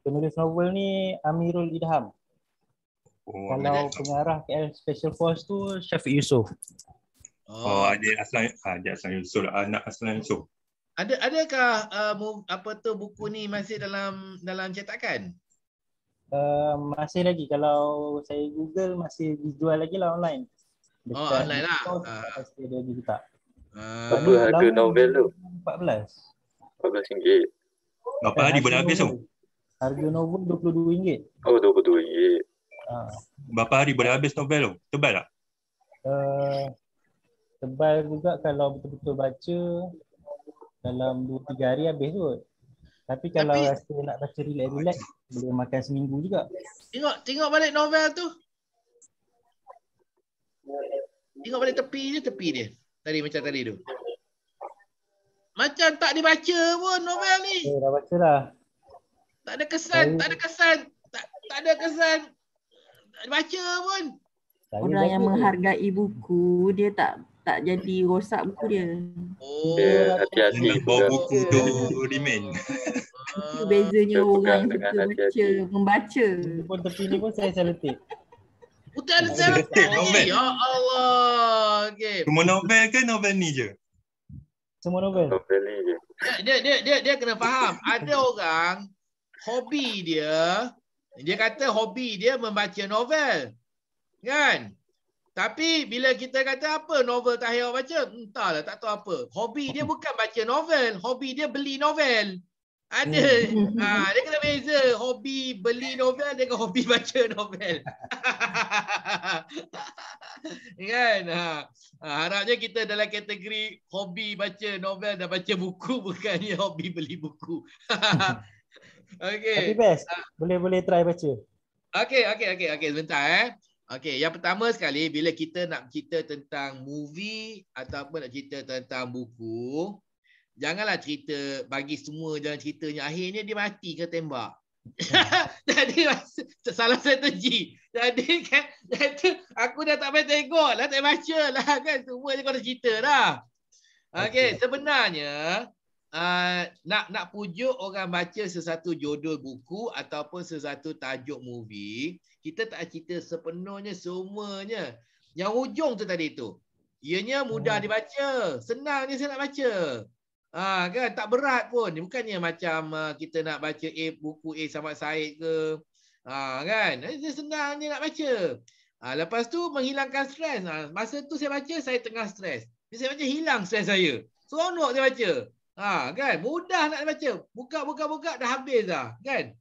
penulis novel ni Amirul Idham. Oh, Kalau Amir. pengarah KL Special Force tu Syafiq Yusof. Oh, oh ada oh, Aslan ah, ada Aslan Yusof, anak ah, Aslan Yusof. Ada adakah uh, apa tu buku ni masih dalam dalam cetakan? Uh, masih lagi kalau saya google masih dijual lagi lah online oh, Dekat Oh online lah Pasti uh, ada lagi juga uh, Berapa harga novel tu? 14 RM14. Berapa hari boleh habis tu? Harga novel RM22. Oh, RM22. Ha. Berapa hari boleh habis novel tu? Tebal tak? Uh, tebal juga kalau betul-betul baca dalam 2-3 hari habis tu. Tapi kalau Tapi... rasa nak baca relax-relax, boleh makan seminggu juga. Tengok tengok balik novel tu. Tengok balik tepi dia, tepi dia. Tadi macam tadi tu. Macam tak dibaca pun novel ni. Okay, eh, dah baca dah. Tak ada kesan, Saya... tak ada kesan. Tak, tak ada kesan. Tak dibaca pun. Saya Orang yang menghargai buku, dia tak tak jadi rosak buku dia. Oh, dia hati-hati. Bawa buku tu remain. Itu bezanya orang suka membaca. Pun tepi ni pun saya selotip. Bukan selotip. Ya Allah. Okay. Cuma novel ke novel ni je? semua novel. novel dia, dia dia dia dia kena faham. Ada orang hobi dia dia kata hobi dia membaca novel. Kan? Tapi bila kita kata apa novel tak awak baca? Entahlah tak tahu apa. Hobi dia bukan baca novel, hobi dia beli novel. Ada. Hmm. Ha, dia kena beza hobi beli novel dengan hobi <laughs> baca novel. <laughs> kan? Ha. Ha, harapnya kita dalam kategori hobi baca novel dan baca buku bukannya hobi beli buku. <laughs> okay. Tapi best. Ha. Boleh-boleh try baca. Okay, okay, okay, okay. Sebentar eh. Okay, yang pertama sekali bila kita nak cerita tentang movie ataupun nak cerita tentang buku, janganlah cerita bagi semua jangan ceritanya akhirnya dia mati ke tembak jadi <laughs> salah strategi jadi kan jadi aku dah tak payah tengok lah tak baca lah kan semua je kau dah cerita dah okay, okay. sebenarnya uh, nak nak pujuk orang baca sesuatu judul buku ataupun sesuatu tajuk movie kita tak cerita sepenuhnya semuanya yang hujung tu tadi tu ianya mudah hmm. dibaca senang ni saya nak baca Ha, kan? Tak berat pun. Bukannya macam uh, kita nak baca A, buku A sama Said ke. Ha, kan? Eh, dia senang je nak baca. Ha, lepas tu menghilangkan stres. Ha, masa tu saya baca, saya tengah stres. Bila saya baca, hilang stres saya. Seronok dia baca. Ha, kan? Mudah nak baca. Buka, buka, buka, dah habis dah. Kan?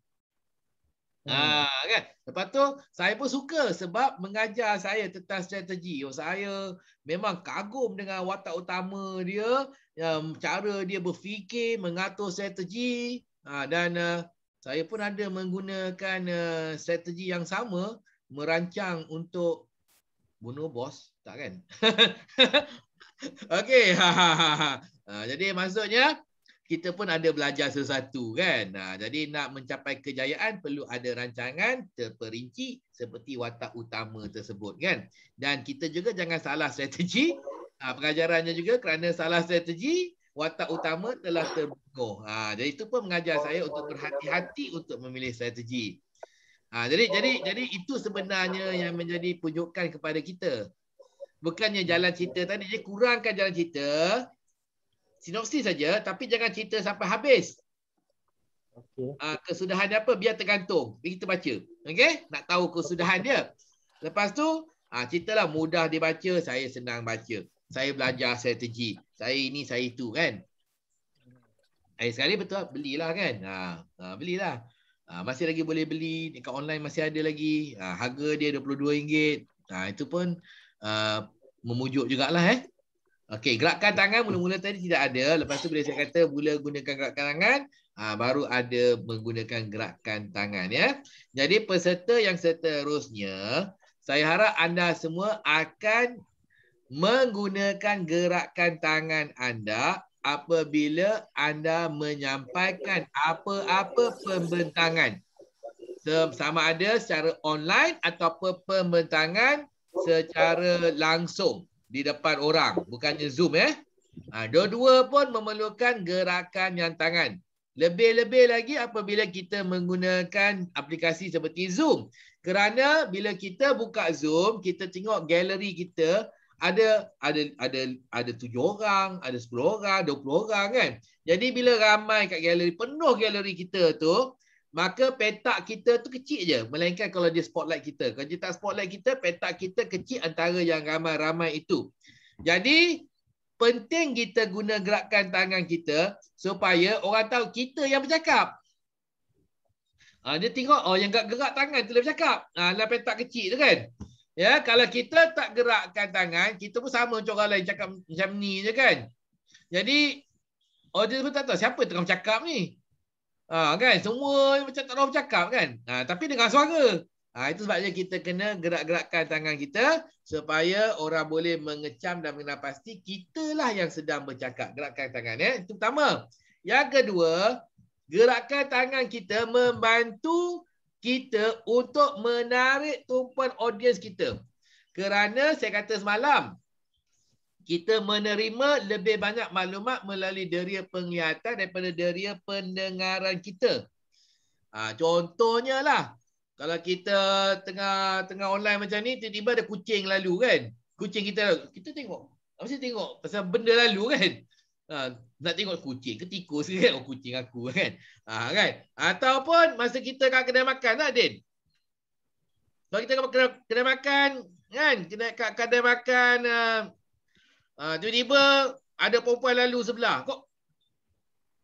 Hmm. Ah, kan? Lepas tu, saya pun suka sebab mengajar saya tentang strategi. Oh, saya memang kagum dengan watak utama dia, um, cara dia berfikir, mengatur strategi. Ha, dan uh, saya pun ada menggunakan uh, strategi yang sama, merancang untuk bunuh bos. Tak kan? <laughs> Okey. <laughs> ha, ha, ha, ha. Ah, jadi maksudnya, kita pun ada belajar sesuatu kan. Nah, ha, jadi nak mencapai kejayaan perlu ada rancangan terperinci seperti watak utama tersebut kan. Dan kita juga jangan salah strategi. Ah, pengajarannya juga kerana salah strategi watak utama telah terbunuh. Ah, jadi itu pun mengajar saya untuk berhati-hati untuk memilih strategi. Ah, jadi jadi jadi itu sebenarnya yang menjadi pujukan kepada kita. Bukannya jalan cerita tadi, dia kurangkan jalan cerita, sinopsis saja tapi jangan cerita sampai habis. Okay. Ah, kesudahan apa? Biar tergantung. Biar kita baca. Okay? Nak tahu kesudahan dia. Lepas tu, ah, ceritalah mudah dibaca, saya senang baca. Saya belajar strategi. Saya ini, saya itu kan. Eh, sekali betul lah. Belilah kan. Ha, ha, belilah. Ha, masih lagi boleh beli. Dekat online masih ada lagi. Ha, harga dia RM22. Ha, itu pun uh, memujuk jugalah eh. Okey, gerakan tangan mula-mula tadi tidak ada. Lepas tu bila saya kata mula gunakan gerakan tangan, aa, ha, baru ada menggunakan gerakan tangan ya. Jadi peserta yang seterusnya, saya harap anda semua akan menggunakan gerakan tangan anda apabila anda menyampaikan apa-apa pembentangan. Sama ada secara online ataupun pembentangan secara langsung di depan orang. Bukannya Zoom eh. Ha, Dua-dua pun memerlukan gerakan yang tangan. Lebih-lebih lagi apabila kita menggunakan aplikasi seperti Zoom. Kerana bila kita buka Zoom, kita tengok galeri kita ada ada ada ada tujuh orang, ada sepuluh orang, dua puluh orang kan. Jadi bila ramai kat galeri, penuh galeri kita tu, maka petak kita tu kecil je melainkan kalau dia spotlight kita kalau dia tak spotlight kita petak kita kecil antara yang ramai-ramai itu jadi penting kita guna gerakan tangan kita supaya orang tahu kita yang bercakap Ha, dia tengok oh yang gerak-gerak tangan tu dia bercakap. Ah ha, petak kecil tu kan. Ya, kalau kita tak gerakkan tangan, kita pun sama macam orang lain cakap macam ni je kan. Jadi audio pun tak tahu siapa tengah bercakap ni. Ha, kan? Semua macam tak tahu bercakap kan? Ha, tapi dengan suara. Ha, itu sebabnya kita kena gerak-gerakkan tangan kita supaya orang boleh mengecam dan mengenal pasti kitalah yang sedang bercakap. Gerakkan tangan. Ya? Itu pertama. Yang kedua, gerakkan tangan kita membantu kita untuk menarik tumpuan audiens kita. Kerana saya kata semalam, kita menerima lebih banyak maklumat melalui deria penglihatan daripada deria pendengaran kita. Ha, contohnya lah, kalau kita tengah tengah online macam ni, tiba-tiba ada kucing lalu kan. Kucing kita, kita tengok. Apa sih tengok pasal benda lalu kan. Ha, nak tengok kucing ke tikus ke kan? Oh, kucing aku <laughs> kan. Ha, kan? Ataupun masa kita kat kedai makan lah, Din. Kalau kita kat kedai, kedai makan, kan? Kedai, kat kedai makan, uh, Ha, tiba-tiba ada perempuan lalu sebelah. Kok?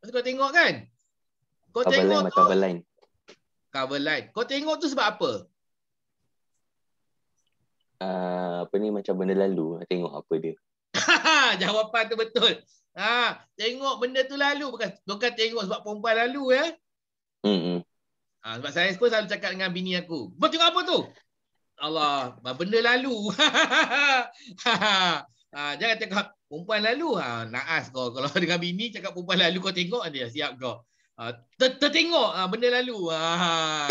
kau tengok kan? Kau cover tengok line, tu. Cover line. Cover line. Kau tengok tu sebab apa? Uh, apa ni macam benda lalu. Tengok apa dia. <laughs> Jawapan tu betul. Ha, tengok benda tu lalu. Bukan, bukan tengok sebab perempuan lalu ya. Mm -hmm. ha, sebab saya pun selalu cakap dengan bini aku. Kau tengok apa tu? Allah, benda lalu. <laughs> Ha, jangan cakap perempuan lalu. Ha, naas kau. Kalau <laughs> dengan bini cakap perempuan lalu kau tengok dia siap kau. Ha, ter tertengok ha, benda lalu. Ha,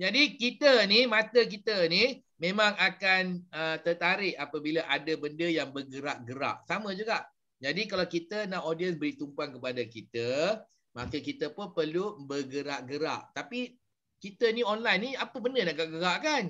jadi kita ni, mata kita ni memang akan uh, tertarik apabila ada benda yang bergerak-gerak. Sama juga. Jadi kalau kita nak audience beri tumpuan kepada kita, maka kita pun perlu bergerak-gerak. Tapi kita ni online ni apa benda nak gerak-gerak kan?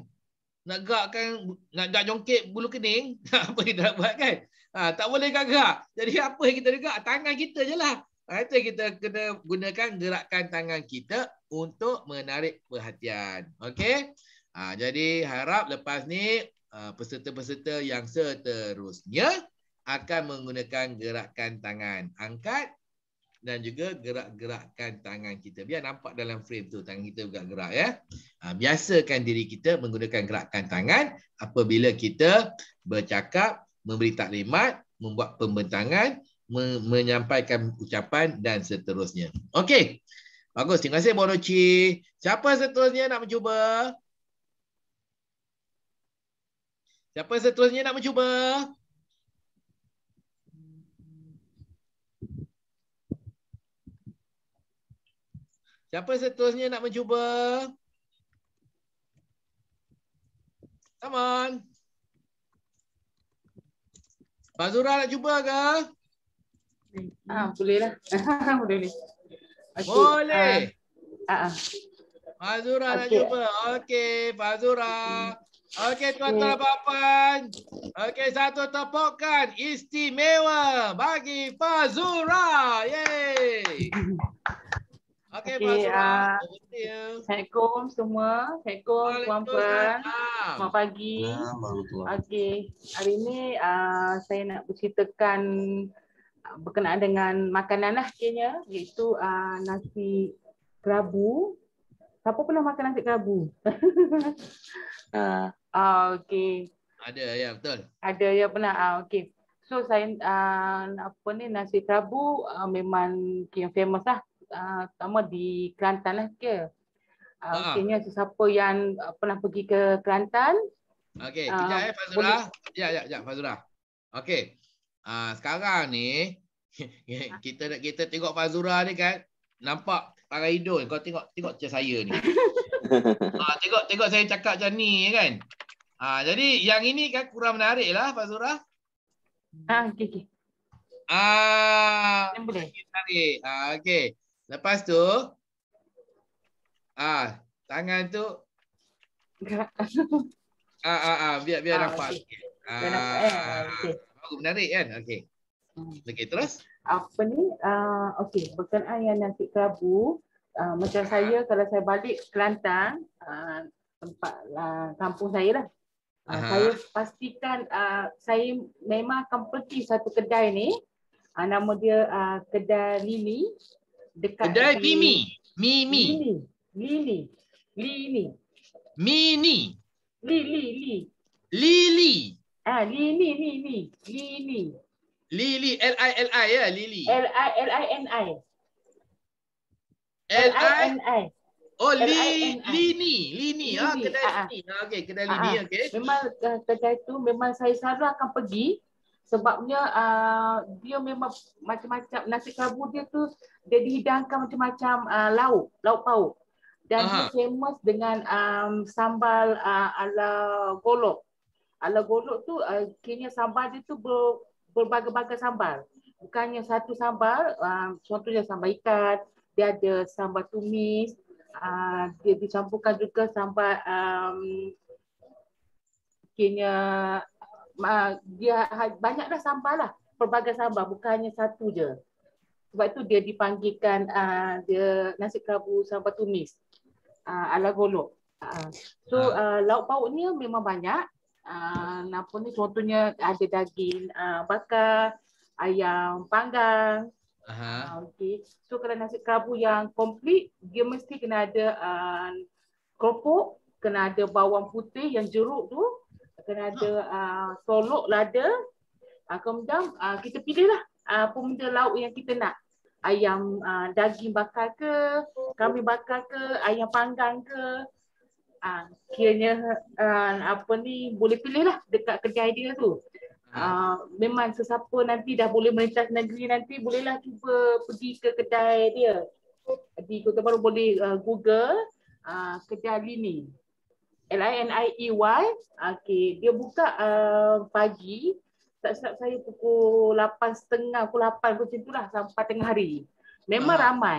nak gerakkan nak dah jongkit bulu kening <laughs> apa dia nak buat kan ha, tak boleh gerak jadi apa yang kita gerak tangan kita je lah ha, itu yang kita kena gunakan gerakan tangan kita untuk menarik perhatian okey ha, jadi harap lepas ni ha, peserta-peserta yang seterusnya akan menggunakan gerakan tangan angkat dan juga gerak-gerakkan tangan kita. Biar nampak dalam frame tu tangan kita juga gerak ya. Ha, biasakan diri kita menggunakan gerakan tangan apabila kita bercakap, memberi taklimat, membuat pembentangan, me menyampaikan ucapan dan seterusnya. Okey. Bagus. Terima kasih Borochi. Siapa seterusnya nak mencuba? Siapa seterusnya nak mencuba? Siapa seterusnya nak mencuba? Come on. Fazura nak cuba ke? Ah, bolehlah. lah. <laughs> boleh. Okay. Boleh. Uh, ah. uh. Ah, Fazura ah. okay. nak cuba. Okey, Fazura. Okey, tuan-tuan okay. puan. Okey, satu tepukan istimewa bagi Fazura. Yeay. <laughs> Okey, okay, uh, ah, Assalamualaikum semua. Assalamualaikum Puan Puan. Selamat pagi. Okay, hari ini uh, ah, saya nak berceritakan ah, berkenaan dengan makanan lah kayaknya. Iaitu uh, nasi kerabu. Siapa pernah makan nasi kerabu? uh, <laughs> uh, Ada ya, betul. Ada ya, pernah. Uh, Okey. So saya uh, apa ni nasi kerabu uh, memang yang famous lah terutama ah, di Kelantan lah ke. Uh, ah, uh-huh. Ah. Okay, sesiapa yang pernah pergi ke Kelantan. Okey, kejap uh, eh Fazura. Ya, ya, ya, Fazura. Okey. Uh, sekarang ni <laughs> kita nak kita tengok Fazura ni kan nampak pakai hidung. Kau tengok tengok macam saya ni. <laughs> Ah, uh, tengok tengok saya cakap macam ni eh, kan. Ah, uh, jadi yang ini kan kurang menarik lah Fazura. Ah, uh, okey okey. Ah, uh, boleh. Menarik. uh, okey. Lepas tu ah tangan tu <laughs> ah ah ah biar biar ah, nampak. Okay. Eh, ah, ah okay. menarik kan? Okey. Hmm. Okey, terus. Apa ni? Ah uh, okey, berkenaan yang nanti kerabu, uh, ah, macam ah. saya kalau saya balik Kelantan, uh, tempat uh, kampung saya lah. Uh, saya pastikan uh, saya memang akan pergi satu kedai ni. Uh, nama dia uh, kedai Lili dekat kedai Mimi. Mimi. Mimi. Lili. Lili. Mini. Lili. Lili. Lili. Ah, Lili. Lili. Lili. Lili. L I L I ya, Lili. L I L I N I. L I N I. Oh, Li Lini, Lini. Ah, kedai ah, ah. Lini. Ah, okay kedai Lini. Okay. Memang eh, kedai tu memang saya selalu akan pergi sebabnya uh, dia memang macam-macam nasi kerabu dia tu dia dihidangkan macam-macam uh, lauk, lauk pau Dan Aha. dia famous dengan um, sambal uh, ala golok. Ala golok tu uh, kini sambal dia tu ber, berbagai-bagai sambal. Bukannya satu sambal, uh, contohnya sambal ikan, dia ada sambal tumis, uh, dia dicampurkan juga sambal um, kini Ah, dia ha, banyaklah sambal lah. Pelbagai sambal, bukannya satu je. Sebab tu dia dipanggilkan uh, dia nasi kerabu sambal tumis. Uh, ala golok. Uh, so uh, lauk ni memang banyak. Uh, ni contohnya ada daging uh, bakar, ayam panggang. uh Uh, okay. So kalau nasi kerabu yang komplit, dia mesti kena ada uh, keropok, kena ada bawang putih yang jeruk tu. Uh, kena ada uh, ah, solok lada. Uh, ah, kemudian uh, ah, kita pilihlah uh, pemuda lauk yang kita nak. Ayam uh, daging bakar ke, kami bakar ke, ayam panggang ke. Uh, kiranya uh, apa ni boleh pilihlah dekat kedai dia tu. Uh, memang sesiapa nanti dah boleh melintas negeri nanti bolehlah cuba pergi ke kedai dia. Di Kota Baru boleh uh, Google uh, kedai Lini. L I N I E Y. Okey, dia buka uh, pagi tak silap saya pukul 8.30 pukul 8 macam itulah sampai tengah hari. Memang ha. ramai.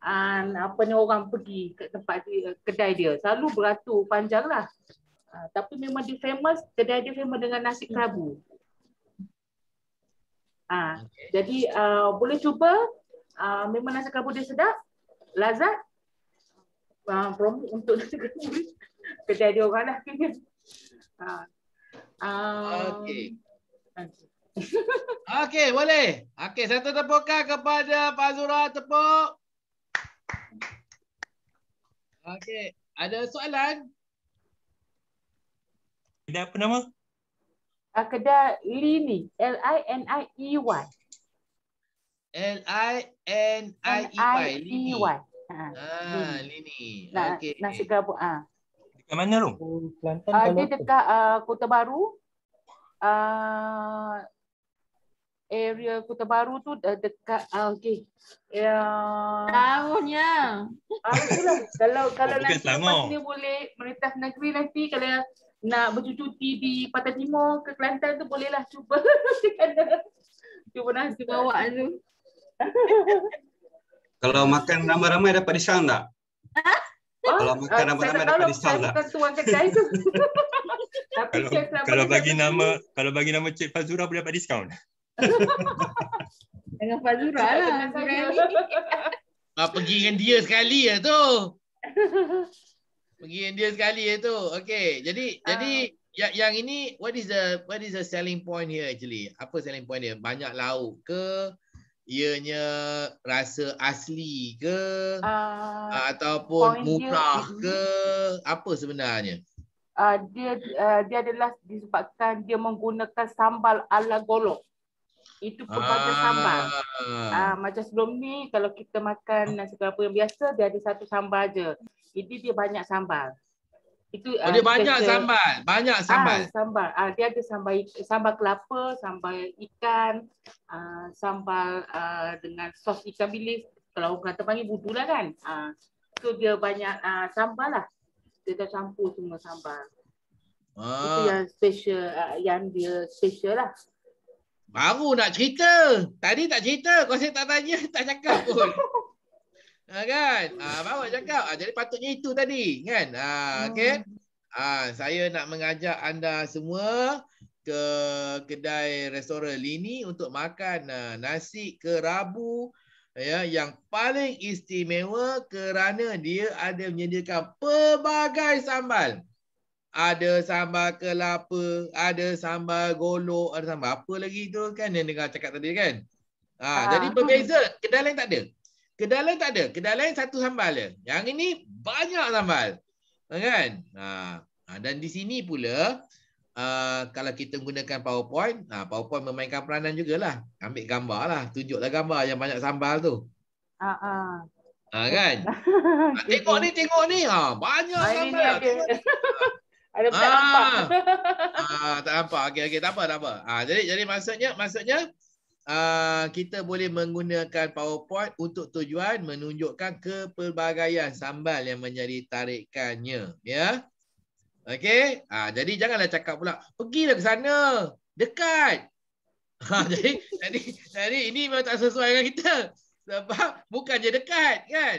Uh, apa ni orang pergi ke tempat dia, kedai dia. Selalu beratur panjang lah. Uh, tapi memang dia famous, kedai dia famous dengan nasi hmm. kerabu. Ah, uh, okay. Jadi uh, boleh cuba. Uh, memang nasi kerabu dia sedap. Lazat. Uh, from, untuk nasi <laughs> kerabu kedai dia orang lah. Ha. <laughs> Ah. Um, okay. Ah. okay, boleh. Okay, satu tepukan kepada Pak Zura tepuk. Okay, ada soalan? Kedai apa nama? Uh, kedai Lini. L-I-N-I-E-Y. L-I-N-I-E-Y. l Lini. Ha, Lini. Lini. Okay. Nasi gabung. Ha. Ah, dekat mana tu? Kelantan uh, Dia dekat uh, Kota Baru. Uh, area Kota Baru tu dekat uh, okey. Ya. Tahunnya. Uh, kalau kalau oh, nanti ni boleh meritas negeri nanti kalau nak bercuti di Pantai Timur ke Kelantan tu bolehlah cuba. <laughs> cuba nasi bawa tu. kalau makan ramai-ramai dapat disang tak? kalau ah, makan nama-nama ah, dapat lah. risau lah. <laughs> kalau, bagi nama, kalau bagi nama Cik Fazura boleh dapat diskaun. <laughs> Dengan Fazura lah. <laughs> ah, pergi dengan dia sekali ya tu. Pergi dengan dia sekali ya tu. Okay, jadi jadi ah. yang yang ini what is the what is the selling point here actually? Apa selling point dia? Banyak lauk ke? ianya rasa asli ke uh, ataupun murah ke apa sebenarnya uh, dia uh, dia adalah disebabkan dia menggunakan sambal ala golok itu pelbagai uh, sambal uh, macam sebelum ni kalau kita makan segala apa yang biasa dia ada satu sambal aja ini dia banyak sambal itu oh, ah, dia banyak kata, sambal, banyak ah, sambal. Ah, sambal. Ah, dia ada sambal sambal kelapa, sambal ikan, ah, sambal ah, dengan sos ikan bilis. Kalau orang kata panggil budu lah kan. Ah, so dia banyak ah, sambal lah. Dia dah campur semua sambal. Ah. Itu yang special, ah, yang dia special lah. Baru nak cerita. Tadi tak cerita. Kau saya tak tanya, <laughs> tak cakap pun. <laughs> Ha, kan? Ha, baru cakap. Ha, jadi patutnya itu tadi. Kan? Ha, okay? Hmm. ha, saya nak mengajak anda semua ke kedai restoran Lini untuk makan ha, nasi kerabu ya, yang paling istimewa kerana dia ada menyediakan pelbagai sambal. Ada sambal kelapa, ada sambal golo, ada sambal apa lagi tu kan yang dengar cakap tadi kan? Ha, ha, jadi ah. berbeza. Kedai lain tak ada? Kedai lain tak ada. Kedai lain satu sambal je. Yang ini banyak sambal. Kan? Ha. ha dan di sini pula, ha, kalau kita menggunakan PowerPoint, ha, PowerPoint memainkan peranan juga lah. Ambil gambar lah. Tunjuklah gambar yang banyak sambal tu. Ah, ah. Ah, kan? <laughs> tengok ni, tengok ni. Ha. Banyak Hari ah, sambal. Ada okay. <laughs> ah. tak nampak. ah, tak nampak. Okay, okay. Tak apa, tak apa. Ah, jadi, jadi maksudnya, maksudnya, Ah, kita boleh menggunakan PowerPoint untuk tujuan menunjukkan kepelbagaian sambal yang menjadi tarikannya. Ya. Okey. Ah, jadi janganlah cakap pula, pergilah ke sana. Dekat. Ha, <laughs> jadi, jadi, jadi ini memang tak sesuai dengan kita. Sebab bukan je dekat kan.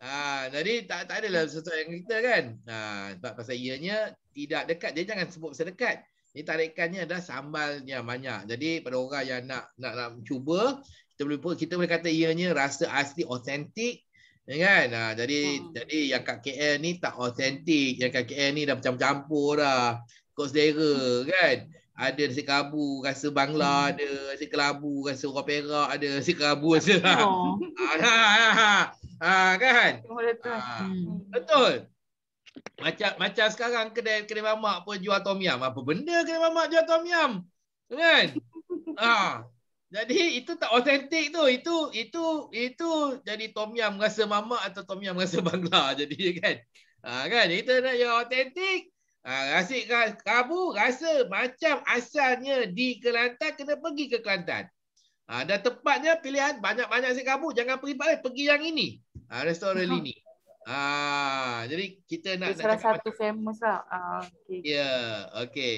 Ha, jadi tak, tak adalah sesuai dengan kita kan. Ha, sebab pasal ianya tidak dekat. Jadi jangan sebut pasal dekat. Ini tarikannya adalah sambal yang banyak. Jadi pada orang yang nak nak, nak cuba, kita boleh kita boleh kata ianya rasa asli autentik. Ya kan? Ha, jadi hmm. jadi yang kat KL ni tak autentik. Yang kat KL ni dah macam campur dah. Kok selera hmm. kan? Ada nasi kabu, rasa bangla hmm. ada. Nasi kelabu, rasa orang perak ada. Nasi kelabu rasa. Ha, ha, ha, ha. ha, kan? Oh, betul. Ha, betul. Hmm. Macam macam sekarang kedai kedai mamak pun jual tom yam. Apa benda kedai mamak jual tom yam? Kan? Ah. <laughs> Jadi itu tak autentik tu. Itu itu itu jadi tom yam rasa mamak atau tom yam rasa bangla <laughs> jadi kan. Ha kan? itu nak yang autentik. Ha, rasa kabu rasa macam asalnya di Kelantan kena pergi ke Kelantan. Ha, dan tepatnya pilihan banyak-banyak si kabu jangan pergi balik pergi yang ini. Ha, restoran ini. Ha, jadi kita nak salah nak satu famous lah. Ha, okay. Ya, yeah, okey.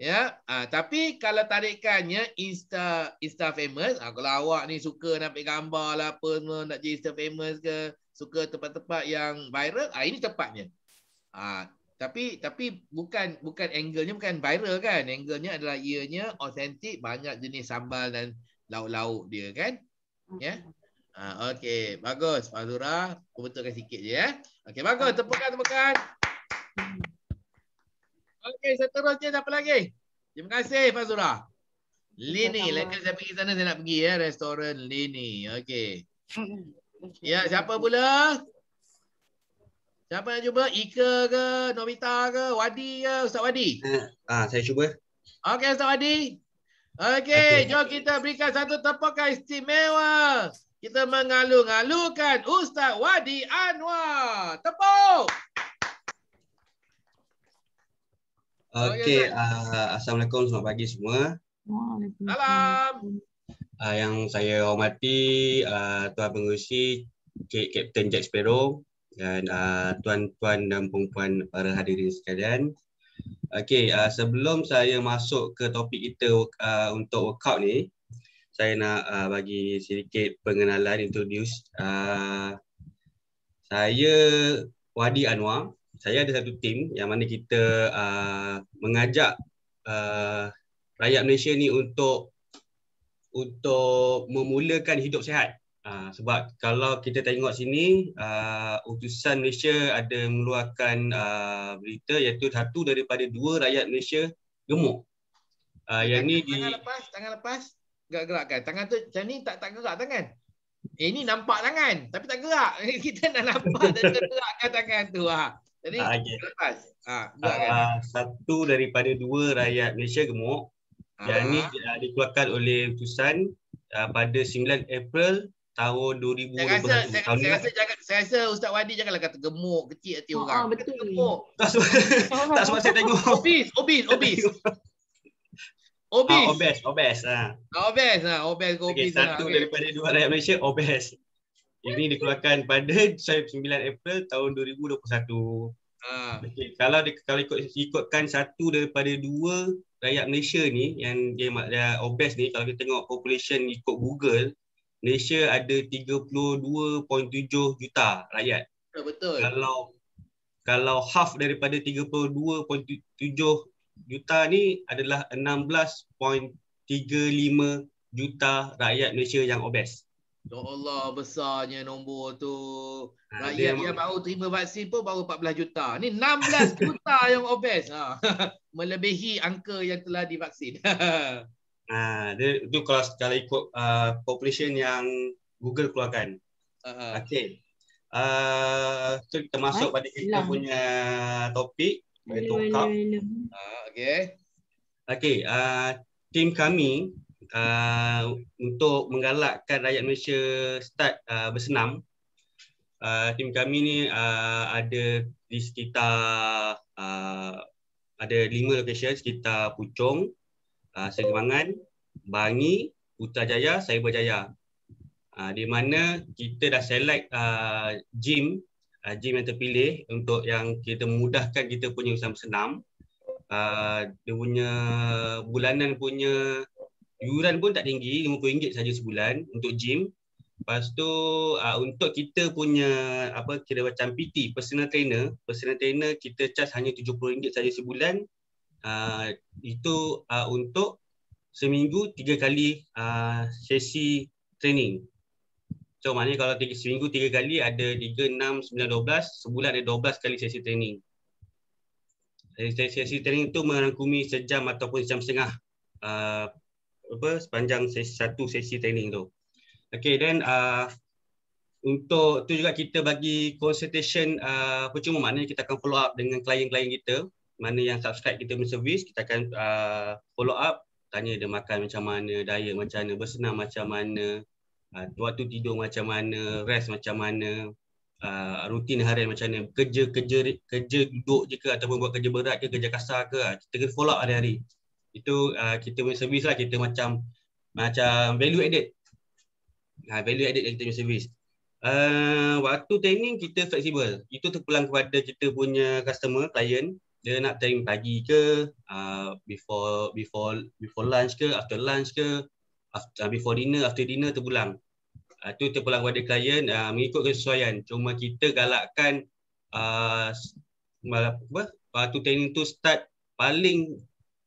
Ya, yeah. Ya, ha, tapi kalau tarikannya Insta Insta famous, ha, kalau awak ni suka nak ambil gambar lah apa semua, nak jadi Insta famous ke, suka tempat-tempat yang viral, ah ha, ini tempatnya. Ha, ah, tapi tapi bukan bukan angle-nya bukan viral kan. Angle-nya adalah ianya authentic, banyak jenis sambal dan lauk-lauk dia kan. Ya. Yeah? Mm-hmm. Ha, Okey, bagus. Pak Zura, aku betulkan sikit je. Eh. Ya. Okey, bagus. Ah. Tepukan, tepukan. Okey, seterusnya siapa lagi? Terima kasih, Pak Lini, lepas saya pergi sana, saya nak pergi. Eh. Restoran Lini. Okey. Hmm. Ya, siapa pula? Siapa nak cuba? Ika ke? Novita ke? Wadi ke? Ustaz Wadi? Ah, ah saya cuba. Okey, Ustaz Wadi. Okey, okay. jom kita berikan satu tepukan istimewa kita mengalu-alukan Ustaz Wadi Anwar. Tepuk! Okey, uh, Assalamualaikum, selamat pagi semua. Salam. Uh, ah, yang saya hormati uh, Tuan Pengurusi Cik Kapten Jack Sparrow dan uh, tuan-tuan dan puan-puan para hadirin sekalian. Okey, uh, sebelum saya masuk ke topik kita uh, untuk workout ni, saya nak uh, bagi sedikit pengenalan introduce uh, saya Wadi Anwar saya ada satu tim yang mana kita uh, mengajak uh, rakyat Malaysia ni untuk untuk memulakan hidup sihat uh, sebab kalau kita tengok sini uh, utusan Malaysia ada mengeluarkan uh, berita iaitu satu daripada dua rakyat Malaysia gemuk uh, yang ni jangan di... lepas jangan lepas gerak-gerakkan. Tangan tu macam ni tak tak gerak tangan. Eh, ini nampak tangan tapi tak gerak. <laughs> Kita dah nampak dan tak gerakkan tangan tu. Ha. Jadi ha, ah, okay. lepas. Ha, ha, kan? Ah, satu daripada dua rakyat Malaysia gemuk. Ha. Yang ni uh, dikeluarkan oleh Tusan uh, pada 9 April tahun 2020. Saya rasa, saya, saya, saya, saya, rasa, jangan, saya rasa Ustaz Wadi janganlah kata gemuk, kecil hati oh, orang. Ah, betul. Gemuk. Tak sebab, <laughs> tak saya tengok. Obis, obis, obis. Ah, obes. Ah, obes, obes. Ah. Ah, obes, ah. obes ke obes. Okay, satu ah, okay. daripada dua rakyat Malaysia, obes. Ini dikeluarkan pada 9 April tahun 2021. Ah. Okay, kalau di, kalau ikut, ikutkan satu daripada dua rakyat Malaysia ni, yang dia, dia, obes ni, kalau kita tengok population ikut Google, Malaysia ada 32.7 juta rakyat. Betul. Kalau kalau half daripada 32.7 juta ni adalah 16.35 juta rakyat Malaysia yang obes. Ya Allah besarnya nombor tu. Ha, rakyat yang mak- baru terima vaksin pun baru 14 juta. Ni 16 juta <laughs> yang obes. Ha. <laughs> Melebihi angka yang telah divaksin. <laughs> ha, dia, itu kalau, kalau ikut uh, population yang Google keluarkan. Uh-huh. Ha, ha. Okay. Uh, so kita masuk pada kita punya topik. Hello, hello, hello. Uh, okay. Okay, uh, tim kami uh, untuk menggalakkan rakyat Malaysia start uh, bersenam. Uh, tim kami ni uh, ada di sekitar uh, ada lima lokasi sekitar Puchong, uh, Segemangan, Bangi, Putrajaya, Cyberjaya. Uh, di mana kita dah select uh, gym uh, gym yang terpilih untuk yang kita mudahkan kita punya usaha senam uh, dia punya bulanan punya yuran pun tak tinggi RM50 saja sebulan untuk gym lepas tu uh, untuk kita punya apa kira macam PT personal trainer personal trainer kita charge hanya RM70 saja sebulan uh, itu uh, untuk seminggu tiga kali uh, sesi training So maknanya kalau tiga, seminggu tiga kali ada tiga, enam, sembilan, dua belas, sebulan ada dua belas kali sesi training. Eh, sesi sesi training itu merangkumi sejam ataupun sejam setengah uh, apa, sepanjang sesi, satu sesi training tu. Okay, then uh, untuk tu juga kita bagi consultation uh, percuma maknanya kita akan follow up dengan klien-klien kita mana yang subscribe kita punya service kita akan uh, follow up tanya dia makan macam mana diet macam mana bersenam macam mana uh, waktu tidur macam mana, rest macam mana, uh, rutin harian macam mana, kerja kerja kerja duduk je ke ataupun buat kerja berat ke, kerja kasar ke, ha, kita kena follow hari-hari. Itu uh, kita punya service lah, kita macam macam value added. Ha, value added kita punya service. Uh, waktu training kita fleksibel. Itu terpulang kepada kita punya customer, client. Dia nak training pagi ke, uh, before before before lunch ke, after lunch ke, after, ah, before dinner, after dinner ah, tu pulang. Uh, tu pulang kepada klien uh, ah, mengikut kesesuaian. Cuma kita galakkan uh, apa? waktu training tu start paling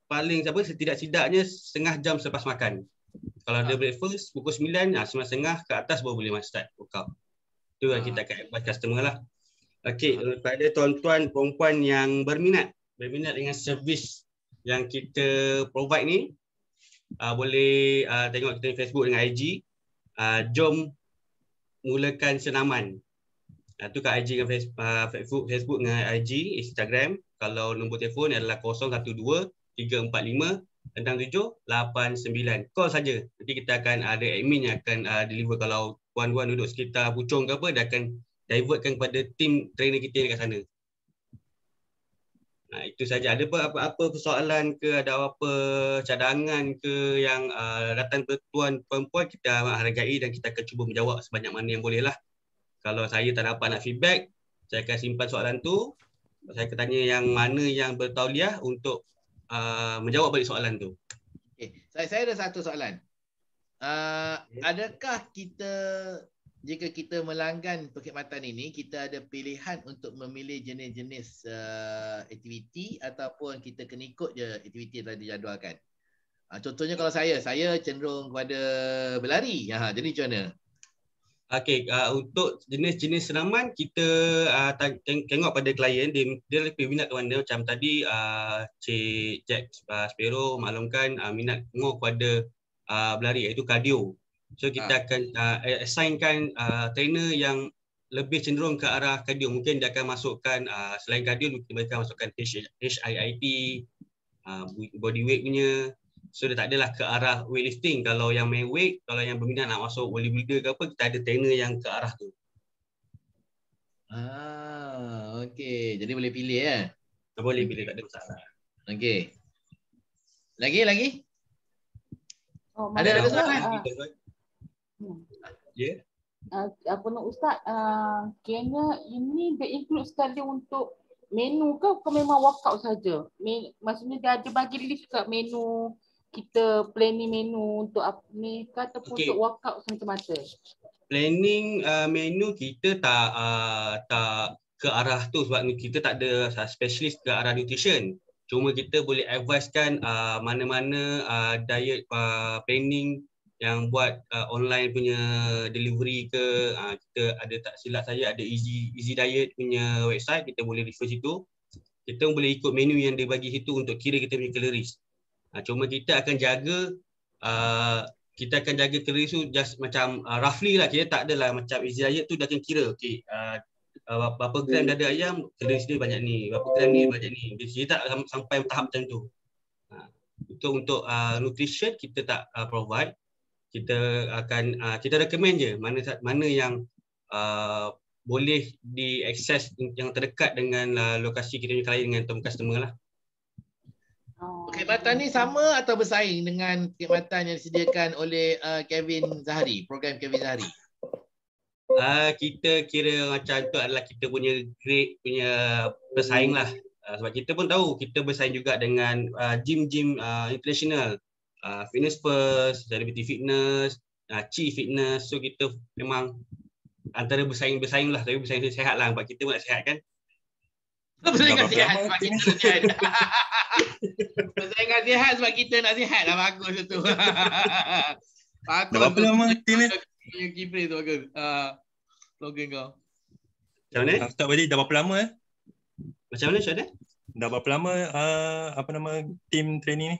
paling apa? setidak-tidaknya setengah jam selepas makan. Kalau ha. dia breakfast pukul sembilan, nah, ha, setengah ke atas baru boleh masuk start workout. Tu yang ha. kita akan advise customer lah. Okey, ha. pada tuan-tuan perempuan yang berminat berminat dengan servis yang kita provide ni, uh, boleh uh, tengok kita di Facebook dengan IG. Uh, ah, jom mulakan senaman. Uh, tu kat IG dengan Facebook, Facebook dengan IG, Instagram. Kalau nombor telefon adalah 012 345 tentang Call saja. Nanti kita akan ada admin yang akan uh, deliver kalau puan-puan duduk sekitar pucung ke apa, dia akan divertkan kepada tim trainer kita dekat sana. Ha, itu saja. Ada apa-apa persoalan ke, ada apa cadangan ke yang uh, ah, datang bertuan perempuan, kita hargai dan kita akan cuba menjawab sebanyak mana yang boleh lah. Kalau saya tak dapat nak feedback, saya akan simpan soalan tu. Saya akan tanya yang mana yang bertauliah untuk uh, menjawab balik soalan tu. Okay. Saya, saya ada satu soalan. Uh, adakah kita jika kita melanggan perkhidmatan ini, kita ada pilihan untuk memilih jenis-jenis uh, aktiviti ataupun kita kena ikut je aktiviti yang telah dijadualkan. Uh, contohnya kalau saya, saya cenderung kepada berlari. Ha, jadi macam mana? Okey, uh, untuk jenis-jenis senaman, kita uh, tengok pada klien, dia, dia lebih minat ke mana. Macam tadi, uh, Cik Jack uh, Spero maklumkan uh, minat tengok kepada uh, berlari iaitu cardio. So kita ha. akan uh, ah, assignkan uh, ah, trainer yang lebih cenderung ke arah cardio. Mungkin dia akan masukkan uh, selain cardio mungkin mereka masukkan HIIT, uh, body weight punya. So dia tak adalah ke arah weightlifting. Kalau yang main weight, kalau yang berminat nak masuk bodybuilder ke apa, kita ada trainer yang ke arah tu. Ah, okey. Jadi boleh pilih ya. Eh? Boleh pilih tak ada masalah. Okey. Lagi lagi? Oh, ada ada soalan? Uh, Ya. Uh, apa nak ustaz? Uh, ah, kena ini be include sekali untuk menu ke kau memang workout saja? Men, maksudnya dia ada bagi list kat menu kita planning menu untuk apa ni ke ataupun okay. untuk workout semata-mata? Planning uh, menu kita tak uh, tak ke arah tu sebab kita tak ada specialist ke arah nutrition. Cuma kita boleh advisekan kan mana-mana uh, diet uh, planning yang buat uh, online punya delivery ke uh, kita ada tak silap saya ada easy easy diet punya website kita boleh refer situ kita boleh ikut menu yang dia bagi situ untuk kira kita punya kaloris uh, cuma kita akan jaga uh, kita akan jaga kaloris tu just macam uh, roughly lah kita tak adalah macam easy diet tu dah akan kira okey uh, uh, berapa hmm. gram dada ayam kaloris dia banyak ni berapa gram ni banyak ni Jadi tak sampai tahap macam tu untuk uh, untuk uh, nutrition kita tak uh, provide kita akan uh, kita recommend je mana mana yang uh, boleh diakses yang terdekat dengan uh, lokasi kita punya klien dengan term customer lah. Perkhidmatan oh. ni sama atau bersaing dengan perkhidmatan yang disediakan oleh uh, Kevin Zahari, program Kevin Zahari? Uh, kita kira macam tu adalah kita punya great punya pesaing lah. Uh, sebab kita pun tahu kita bersaing juga dengan uh, gym-gym uh, international uh, fitness first, celebrity fitness, uh, chi fitness. So kita memang antara bersaing-bersaing lah. Tapi bersaing sehat lah. Sebab kita pun nak sehat kan. Bersaing nak <laughs> sehat sebab kita nak sehat. bersaing nak sehat sebab kita nak sehat lah. Bagus tu. <laughs> Bagus. Berapa lama tu bagus. Uh, slogan kau. Macam mana? Tak boleh. Dah berapa lama eh? Macam mana Syahdan? Dah berapa lama uh, apa nama team training ni?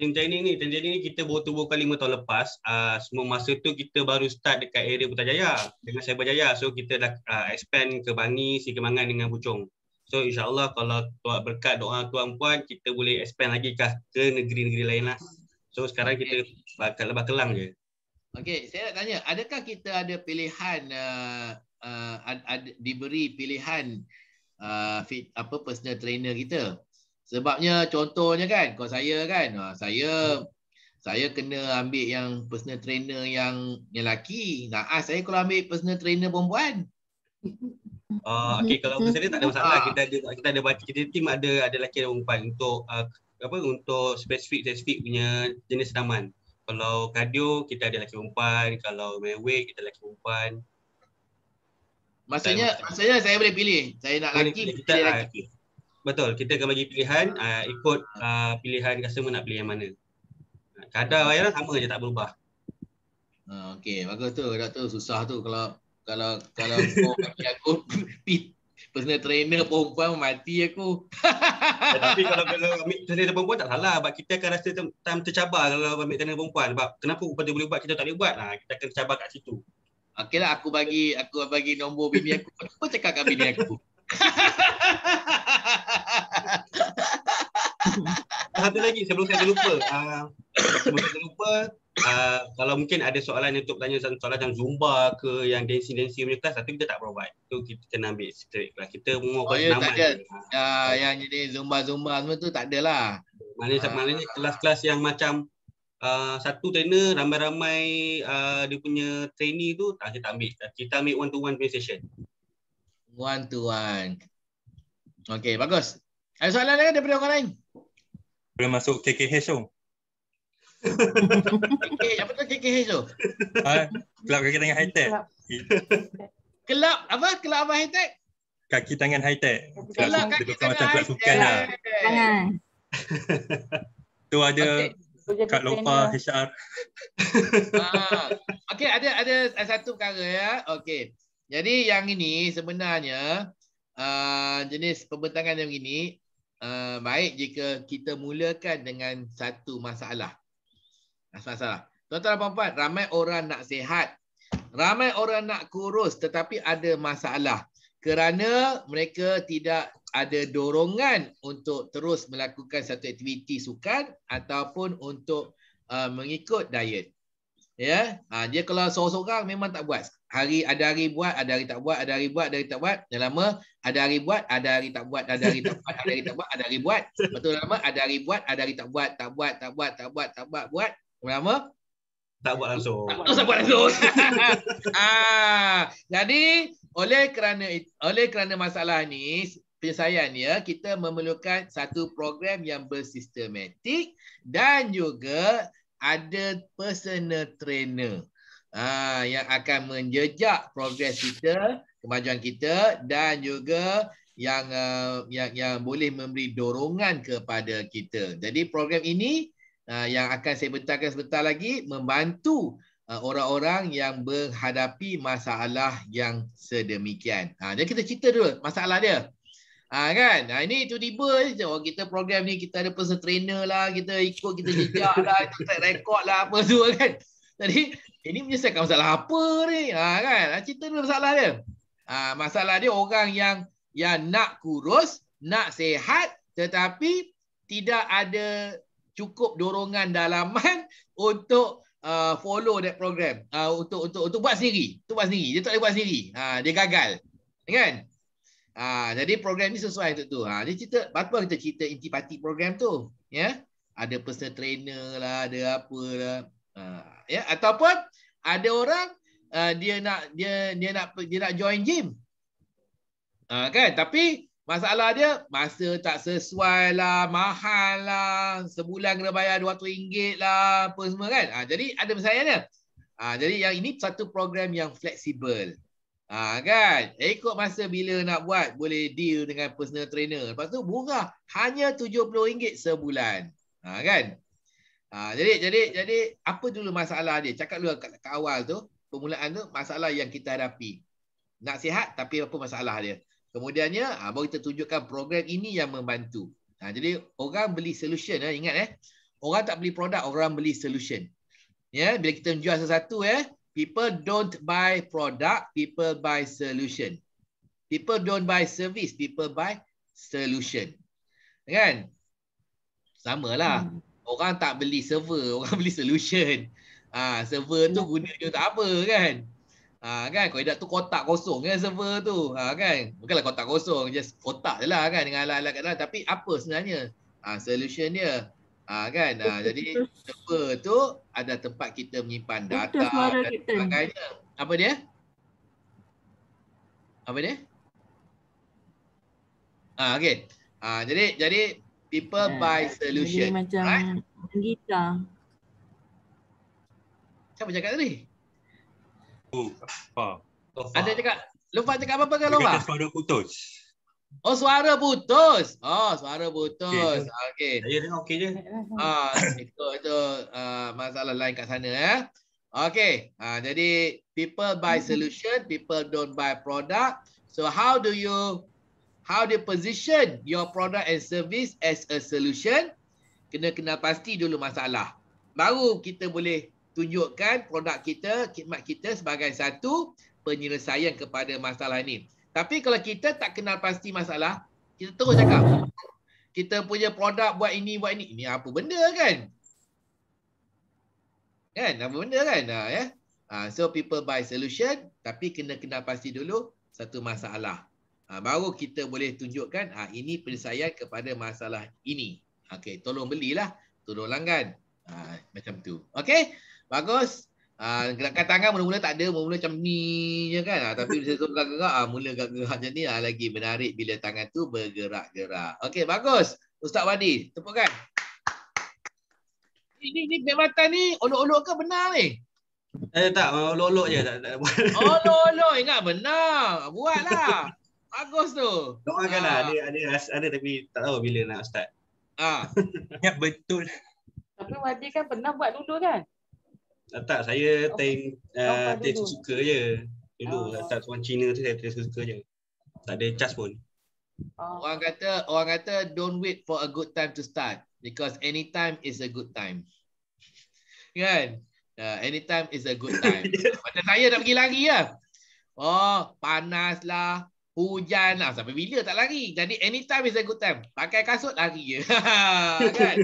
Tim training ni, tim training ni kita baru tubuhkan lima tahun lepas. Uh, semua masa tu kita baru start dekat area Putra Jaya dengan Cyber Jaya. So kita dah uh, expand ke Bangi, kemangan dengan Puchong. So insyaAllah kalau tuan berkat doa tuan puan, kita boleh expand lagi ke, negeri-negeri lain lah. So sekarang okay. kita bakal lebah kelang je. Okay, saya nak tanya, adakah kita ada pilihan, uh, uh, ad, ad, diberi pilihan uh, fit, apa personal trainer kita? Sebabnya contohnya kan, kalau saya kan, ha, saya hmm. saya kena ambil yang personal trainer yang lelaki. Nah, saya kalau ambil personal trainer perempuan. Oh, ah, okay, kalau personal tak ada masalah. Ha. Kita ada kita ada baca kita tim ada ada lelaki ada perempuan untuk uh, apa untuk spesifik spesifik punya jenis senaman. Kalau cardio kita ada lelaki perempuan, kalau weight kita lelaki perempuan. Maksudnya, maksudnya saya boleh pilih. Saya nak lelaki, pilih lelaki. Betul, kita akan bagi pilihan uh, ikut uh, pilihan customer nak pilih yang mana. Ah, kadar bayaran sama je tak berubah. okay, bagus tu. Doktor, susah tu kalau kalau kalau kau bagi aku <laughs> personal trainer perempuan mati aku. Ya, <laughs> tapi kalau kalau ambil trainer perempuan tak salah sebab kita akan rasa time tercabar kalau ambil trainer perempuan sebab kenapa aku boleh buat kita tak boleh buat. Nah, kita akan tercabar kat situ. Okeylah aku bagi aku bagi nombor bini aku. Apa cakap kat bini aku? <laughs> Satu lagi sebelum saya terlupa. Uh, sebelum saya terlupa, uh, kalau mungkin ada soalan untuk tanya soalan yang Zumba ke yang dancing-dancing punya kelas, satu kita tak provide. Itu kita kena ambil straight lah. Kita mengukur oh, yeah, nama. Ya, uh, yang jadi Zumba-Zumba semua tu tak adalah. Maknanya, uh, maknanya kelas-kelas yang macam Uh, satu trainer ramai-ramai uh, dia punya trainee tu tak kita ambil kita ambil one to one session One to one. Okay, bagus. Ada soalan lagi daripada orang lain? Boleh masuk KKH tu. Okay, apa tu KKH tu? Ha? Kelab kaki tangan high tech. Kelab apa? Kelab apa high tech? Kaki tangan high tech. Kelab kaki tangan macam kelab sukan lah. tu ada okay. kat lupa HR. ah. Okay, ada ada satu perkara ya. Okay. Jadi yang ini sebenarnya uh, jenis pembentangan yang ini uh, baik jika kita mulakan dengan satu masalah. Masalah. Tuan-tuan dan puan ramai orang nak sihat. Ramai orang nak kurus tetapi ada masalah. Kerana mereka tidak ada dorongan untuk terus melakukan satu aktiviti sukan ataupun untuk uh, mengikut diet. Ya, yeah? ha, dia kalau seorang-seorang memang tak buat hari ada hari buat, ada hari tak buat, ada hari buat, ada hari tak buat. Dah lama ada hari buat, ada hari tak buat, ada hari tak buat, ada hari tak buat, ada hari buat. betul tu dah lama ada hari buat, ada hari tak buat, tak buat, tak buat, tak buat, tak buat, buat. Dah lama tak buat langsung. Tak, tak buat langsung. ah, jadi oleh kerana oleh kerana masalah ni penyelesaian ya kita memerlukan satu program yang bersistematik dan juga ada personal trainer. Ha, yang akan menjejak progres kita, kemajuan kita dan juga yang eh, yang yang boleh memberi dorongan kepada kita. Jadi program ini ha, yang akan saya bentangkan sebentar lagi membantu eh, orang-orang yang menghadapi masalah yang sedemikian. Ha, jadi kita cerita dulu masalah dia. Ah ha, kan? Ha, ini tu tiba je. Oh, kita program ni kita ada personal trainer lah, kita ikut kita jejak lah, kita rekod lah apa semua kan. Jadi ini menyelesaikan masalah apa ni? Ha, kan? Ha, cerita ni masalah dia. Ha, masalah dia orang yang yang nak kurus, nak sehat tetapi tidak ada cukup dorongan dalaman <laughs> untuk uh, follow that program. Uh, untuk untuk untuk buat sendiri. Untuk buat sendiri. Dia tak boleh buat sendiri. Ha, dia gagal. Kan? Ha, jadi program ni sesuai untuk tu. Ha, dia cerita, apa kita cerita intipati program tu? Ya? Yeah? Ada personal trainer lah, ada apa lah. Uh, ya yeah? ataupun ada orang uh, dia nak dia dia nak dia nak join gym uh, kan tapi masalah dia masa tak sesuai lah mahal lah sebulan kena bayar dua ratus ringgit lah apa semua kan uh, jadi ada masalah dia uh, jadi yang ini satu program yang fleksibel Ah ha, kan, ikut masa bila nak buat boleh deal dengan personal trainer. Lepas tu murah, hanya RM70 sebulan. ha, kan? Ha, jadi jadi jadi apa dulu masalah dia? Cakap dulu kat, kat awal tu, permulaan tu masalah yang kita hadapi. Nak sihat tapi apa masalah dia? Kemudiannya ha, baru kita tunjukkan program ini yang membantu. Ha, jadi orang beli solution eh, ingat eh. Orang tak beli produk, orang beli solution. Ya, yeah, bila kita jual sesuatu eh, people don't buy product, people buy solution. People don't buy service, people buy solution. Kan? Samalah. Hmm orang tak beli server, <laughs> orang beli solution. Ha, server tu guna dia tak apa kan. Ha, kan kau kalau tu kotak kosong kan server tu. Ha, kan. Bukanlah kotak kosong, just kotak je lah kan dengan alat-alat kat dalam. Tapi apa sebenarnya ha, solution dia. Ha, kan. Ha, jadi server tu ada tempat kita menyimpan data dan sebagainya. Apa dia? Apa dia? Ah ha, okey. Ha, jadi jadi People yeah. Kan? buy solution. Jadi macam right? Anggita. Siapa cakap tadi? Oh, Ada cakap? Lupa cakap apa-apa ke Lofa? Suara putus. Oh, suara putus. Oh, suara putus. Okay. okay. Saya dengar okey je. Ah, itu itu uh, masalah lain kat sana. Eh. Okay. Ah, jadi, people buy mm-hmm. solution. People don't buy product. So, how do you how they position your product and service as a solution kena kenal pasti dulu masalah baru kita boleh tunjukkan produk kita khidmat kita sebagai satu penyelesaian kepada masalah ini. tapi kalau kita tak kenal pasti masalah kita terus cakap kita punya produk buat ini buat ini ini apa benda kan kan apa benda kan ha, ya ha, so people buy solution tapi kena kenal pasti dulu satu masalah ha, baru kita boleh tunjukkan ha, ini penyelesaian kepada masalah ini. Okey, tolong belilah, tolong langgan. Ha, macam tu. Okey? Bagus. Ha, gerakan tangan mula-mula tak ada, mula-mula macam ni je kan. Ha, tapi bila suruh gerak-gerak, ha, mula gerak-gerak macam ni, ha, lagi menarik bila tangan tu bergerak-gerak. Okey, bagus. Ustaz Wadi, tepukkan. Ini, ni perkhidmatan ni, olok-olok ke benar ni? Eh tak, olok-olok je. Olok-olok, ingat benar. Buatlah. Bagus tu. Doakanlah ha. Ah. ada ada ada tapi tak tahu bila nak start. Ah. <laughs> Ya betul. Tapi Wadi kan pernah buat dulu kan? Tak, ah, tak saya oh, tank uh, tank suka je. Dulu oh. tak tuan Cina tu saya tank suka je. Tak ada charge pun. Oh. Orang kata orang kata don't wait for a good time to start because anytime is a good time. kan? Uh, anytime is a good time. <laughs> Macam saya dah pergi lari lah. Oh, panas lah hujan lah. Sampai bila tak lari. Jadi anytime is a good time. Pakai kasut, lari je. <laughs> kan?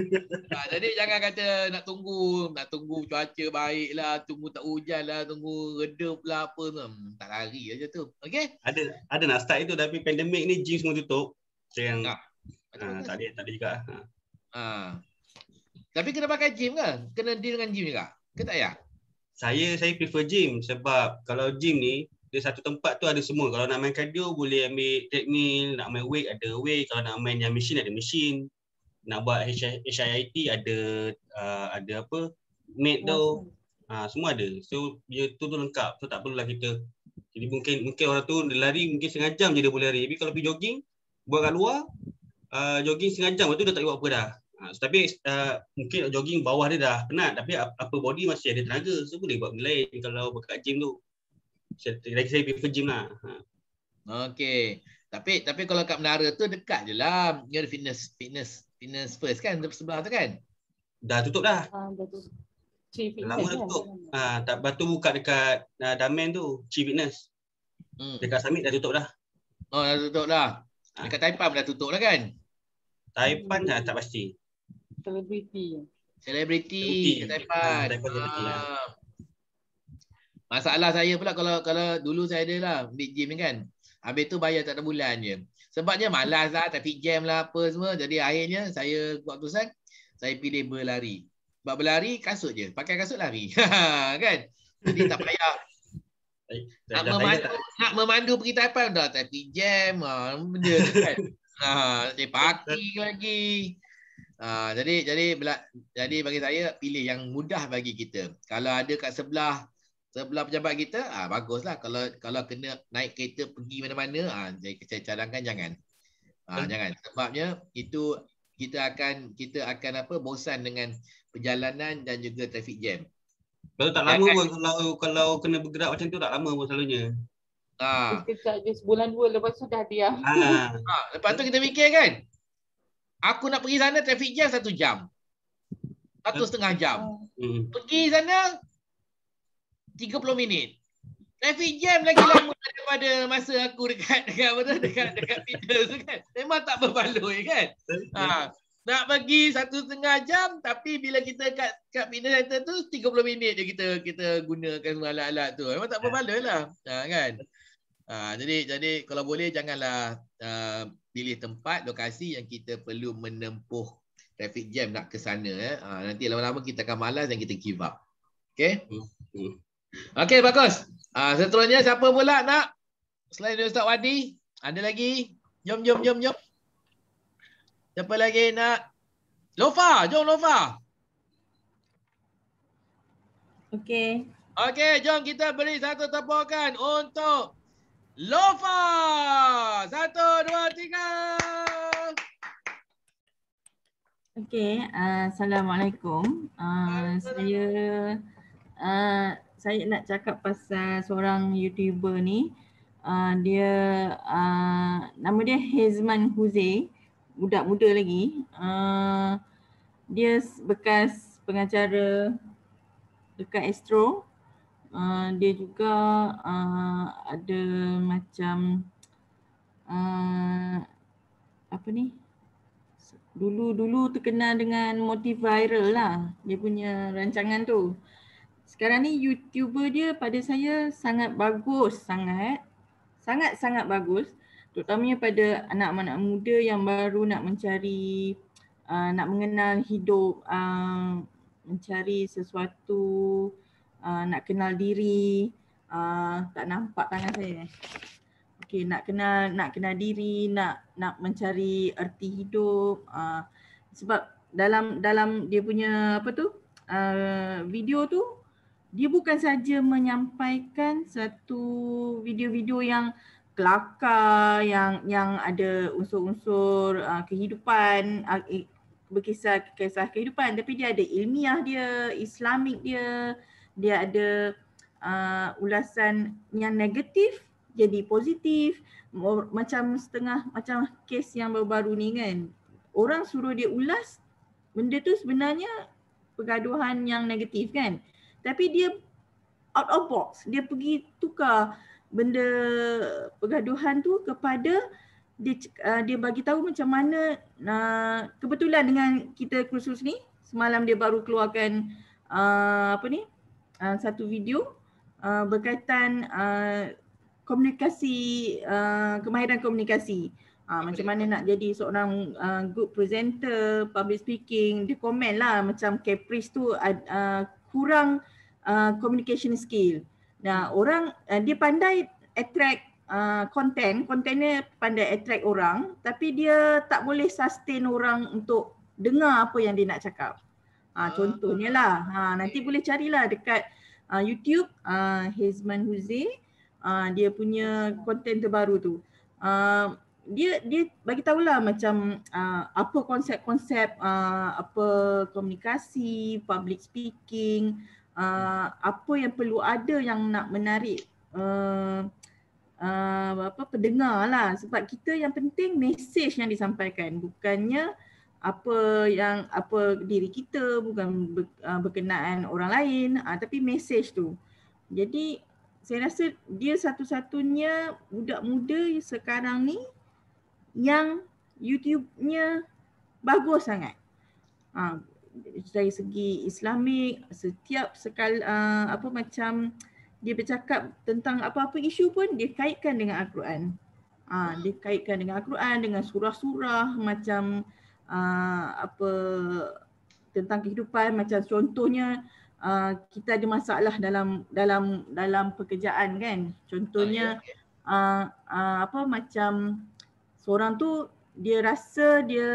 ha, jadi jangan kata nak tunggu. Nak tunggu cuaca baik lah. Tunggu tak hujan lah. Tunggu redup lah apa tu. Hmm, tak lari aja tu. Okay? Ada ada nak start itu. Tapi pandemik ni gym semua tutup. So yang ha. Ha, tak, ada, juga. Ha. Ha. Tapi kena pakai gym ke? Kena deal dengan gym juga? Ke tak ya? Saya saya prefer gym sebab kalau gym ni dia satu tempat tu ada semua. Kalau nak main cardio boleh ambil treadmill, nak main weight ada weight, kalau nak main yang machine ada machine. Nak buat HIIT ada uh, ada apa? Mat tu. Uh, semua ada. So dia tu tu lengkap. So tak perlulah kita. Jadi mungkin mungkin orang tu dia lari mungkin setengah jam je dia boleh lari. Tapi kalau pergi jogging, buat kat luar, uh, jogging setengah jam waktu dah tak buat apa dah. Uh, tapi uh, mungkin jogging bawah dia dah penat tapi apa body masih ada tenaga so boleh buat lain kalau dekat gym tu lagi saya prefer gym lah. Ha. Okay. Tapi tapi kalau kat menara tu dekat je lah. You ada fitness, fitness, fitness first kan? Sebelah tu kan? Dah tutup dah. Uh, dah tutup. Lama dah kan? Ha, tak, batu buka dekat uh, Damen tu. Chi Fitness. Hmm. Dekat Summit dah tutup dah. Oh dah tutup dah. Ha. Dekat Taipan dah tutup dah kan? Taipan hmm. dah tak pasti. Celebrity. Celebrity. Celebrity. Taipan. Ha, Taipan celebrity ha. lah. Masalah saya pula kalau kalau dulu saya ada lah big gym kan. Habis tu bayar tak ada bulan je. Sebabnya malas lah, tapi jam lah apa semua. Jadi akhirnya saya buat keputusan, saya pilih berlari. Sebab berlari kasut je. Pakai kasut lari. <laughs> kan? Jadi tak payah. Eh, nak, memandu, nak memandu pergi taipan dah. tapi jam lah. Benda kan? Ha, <laughs> saya lagi. Ha, jadi jadi bila, jadi bagi saya pilih yang mudah bagi kita. Kalau ada kat sebelah sebelah pejabat kita ah ha, baguslah kalau kalau kena naik kereta pergi mana-mana ah -mana, ha, saya cadangkan jangan ah ha, jangan sebabnya itu kita akan kita akan apa bosan dengan perjalanan dan juga traffic jam kalau tak lama pun kalau kalau kena bergerak macam tu tak lama pun selalunya ah ha. sebulan dua lepas tu dah diam ha. <laughs> Ha. lepas tu kita fikir kan aku nak pergi sana traffic jam satu jam satu setengah jam. Hmm. Pergi sana, 30 minit. Traffic jam lagi lama daripada masa aku dekat dekat apa tu dekat dekat fitness kan. Memang tak berbaloi kan. Ha. Nak pergi satu setengah jam tapi bila kita kat kat fitness center tu 30 minit je kita kita gunakan semua alat-alat tu. Memang tak berbaloi lah. Ha, kan. Ha, jadi jadi kalau boleh janganlah uh, pilih tempat lokasi yang kita perlu menempuh traffic jam nak ke sana eh. Ha, nanti lama-lama kita akan malas dan kita give up. Okay? Mm-hmm. Okey, bagus. Uh, seterusnya siapa pula nak? Selain Ustaz Wadi, ada lagi? Jom, jom, jom, jom. Siapa lagi nak? Lofa, jom Lofa. Okey. Okey, jom kita beri satu tepukan untuk Lofa. Satu, dua, tiga. Okey, uh, Assalamualaikum. Uh, saya uh, saya nak cakap pasal seorang YouTuber ni. Uh, dia uh, nama dia Hezman Huze, budak muda lagi. Uh, dia bekas pengacara dekat Astro. Uh, dia juga uh, ada macam uh, apa ni? Dulu-dulu terkenal dengan motiviral lah dia punya rancangan tu sekarang ni YouTuber dia pada saya sangat bagus sangat sangat-sangat bagus terutamanya pada anak-anak muda yang baru nak mencari uh, nak mengenal hidup uh, mencari sesuatu uh, nak kenal diri uh, tak nampak tangan saya Okay, nak kenal nak kenal diri nak nak mencari erti hidup uh, sebab dalam dalam dia punya apa tu uh, video tu dia bukan saja menyampaikan satu video-video yang kelakar yang yang ada unsur-unsur uh, kehidupan uh, berkisar kisah kehidupan tapi dia ada ilmiah dia, islamik dia, dia ada uh, ulasan yang negatif jadi positif macam setengah macam kes yang baru-baru ni kan. Orang suruh dia ulas benda tu sebenarnya pergaduhan yang negatif kan tapi dia out of box dia pergi tukar benda pergaduhan tu kepada dia uh, dia bagi tahu macam mana uh, kebetulan dengan kita kursus ni semalam dia baru keluarkan uh, apa ni uh, satu video uh, berkaitan uh, komunikasi uh, kemahiran komunikasi uh, macam mana nak jadi seorang uh, good presenter public speaking dia komen lah macam caprice tu uh, kurang uh, Uh, communication skill. Nah, orang uh, dia pandai attract Uh, content, contentnya pandai attract orang tapi dia tak boleh sustain orang untuk dengar apa yang dia nak cakap uh, uh, contohnya lah, uh, ah, okay. nanti boleh carilah dekat uh, YouTube uh, Hezman Huzi uh, dia punya content terbaru tu uh, dia dia bagi tahulah macam uh, apa konsep-konsep uh, apa komunikasi, public speaking uh, apa yang perlu ada yang nak menarik uh, uh, apa pendengar lah sebab kita yang penting mesej yang disampaikan bukannya apa yang apa diri kita bukan ber, uh, berkenaan orang lain uh, tapi mesej tu jadi saya rasa dia satu-satunya budak muda sekarang ni yang YouTube-nya bagus sangat. Ha, dari segi islamik setiap sekal uh, apa macam dia bercakap tentang apa-apa isu pun dia kaitkan dengan al-Quran. Ha, dia kaitkan dengan al-Quran dengan surah-surah macam uh, apa tentang kehidupan macam contohnya uh, kita ada masalah dalam dalam dalam pekerjaan kan. Contohnya ah, ya, ya. uh, uh, apa macam seorang tu dia rasa dia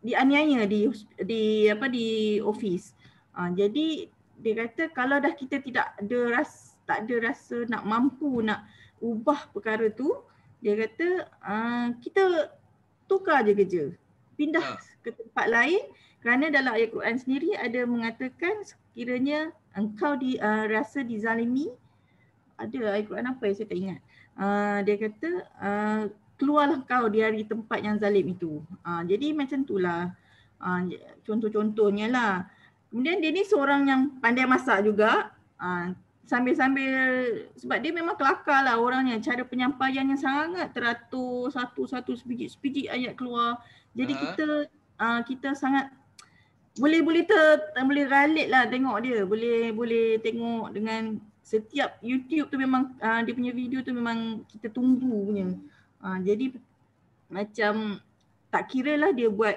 dianiaya di di apa di office. Ha, ah, jadi dia kata kalau dah kita tidak ada ras tak ada rasa nak mampu nak ubah perkara tu, dia kata ah, kita tukar je kerja. Pindah ha. ke tempat lain kerana dalam ayat Quran sendiri ada mengatakan sekiranya engkau di uh, rasa dizalimi ada ayat Quran apa yang saya tak ingat. Uh, dia kata uh, keluarlah kau dari tempat yang zalim itu. Ha, jadi macam itulah. Ha, contoh-contohnya lah. Kemudian dia ni seorang yang pandai masak juga. Ha, sambil-sambil sebab dia memang kelakar lah orangnya. Cara penyampaian yang sangat teratur satu-satu sebiji-sebiji ayat keluar. Jadi ha. kita ha, kita sangat boleh boleh ter boleh ralit lah tengok dia boleh boleh tengok dengan setiap YouTube tu memang uh, dia punya video tu memang kita tunggu punya Ha, jadi macam tak kira lah dia buat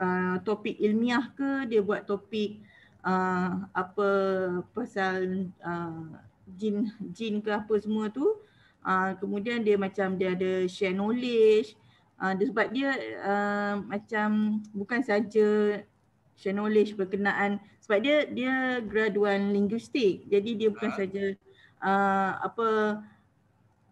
uh, topik ilmiah ke, dia buat topik uh, apa pasal uh, jin jin ke apa semua tu. Uh, kemudian dia macam dia ada share knowledge. Uh, sebab dia uh, macam bukan saja share knowledge berkenaan sebab dia dia graduan linguistik jadi dia bukan ah. saja uh, apa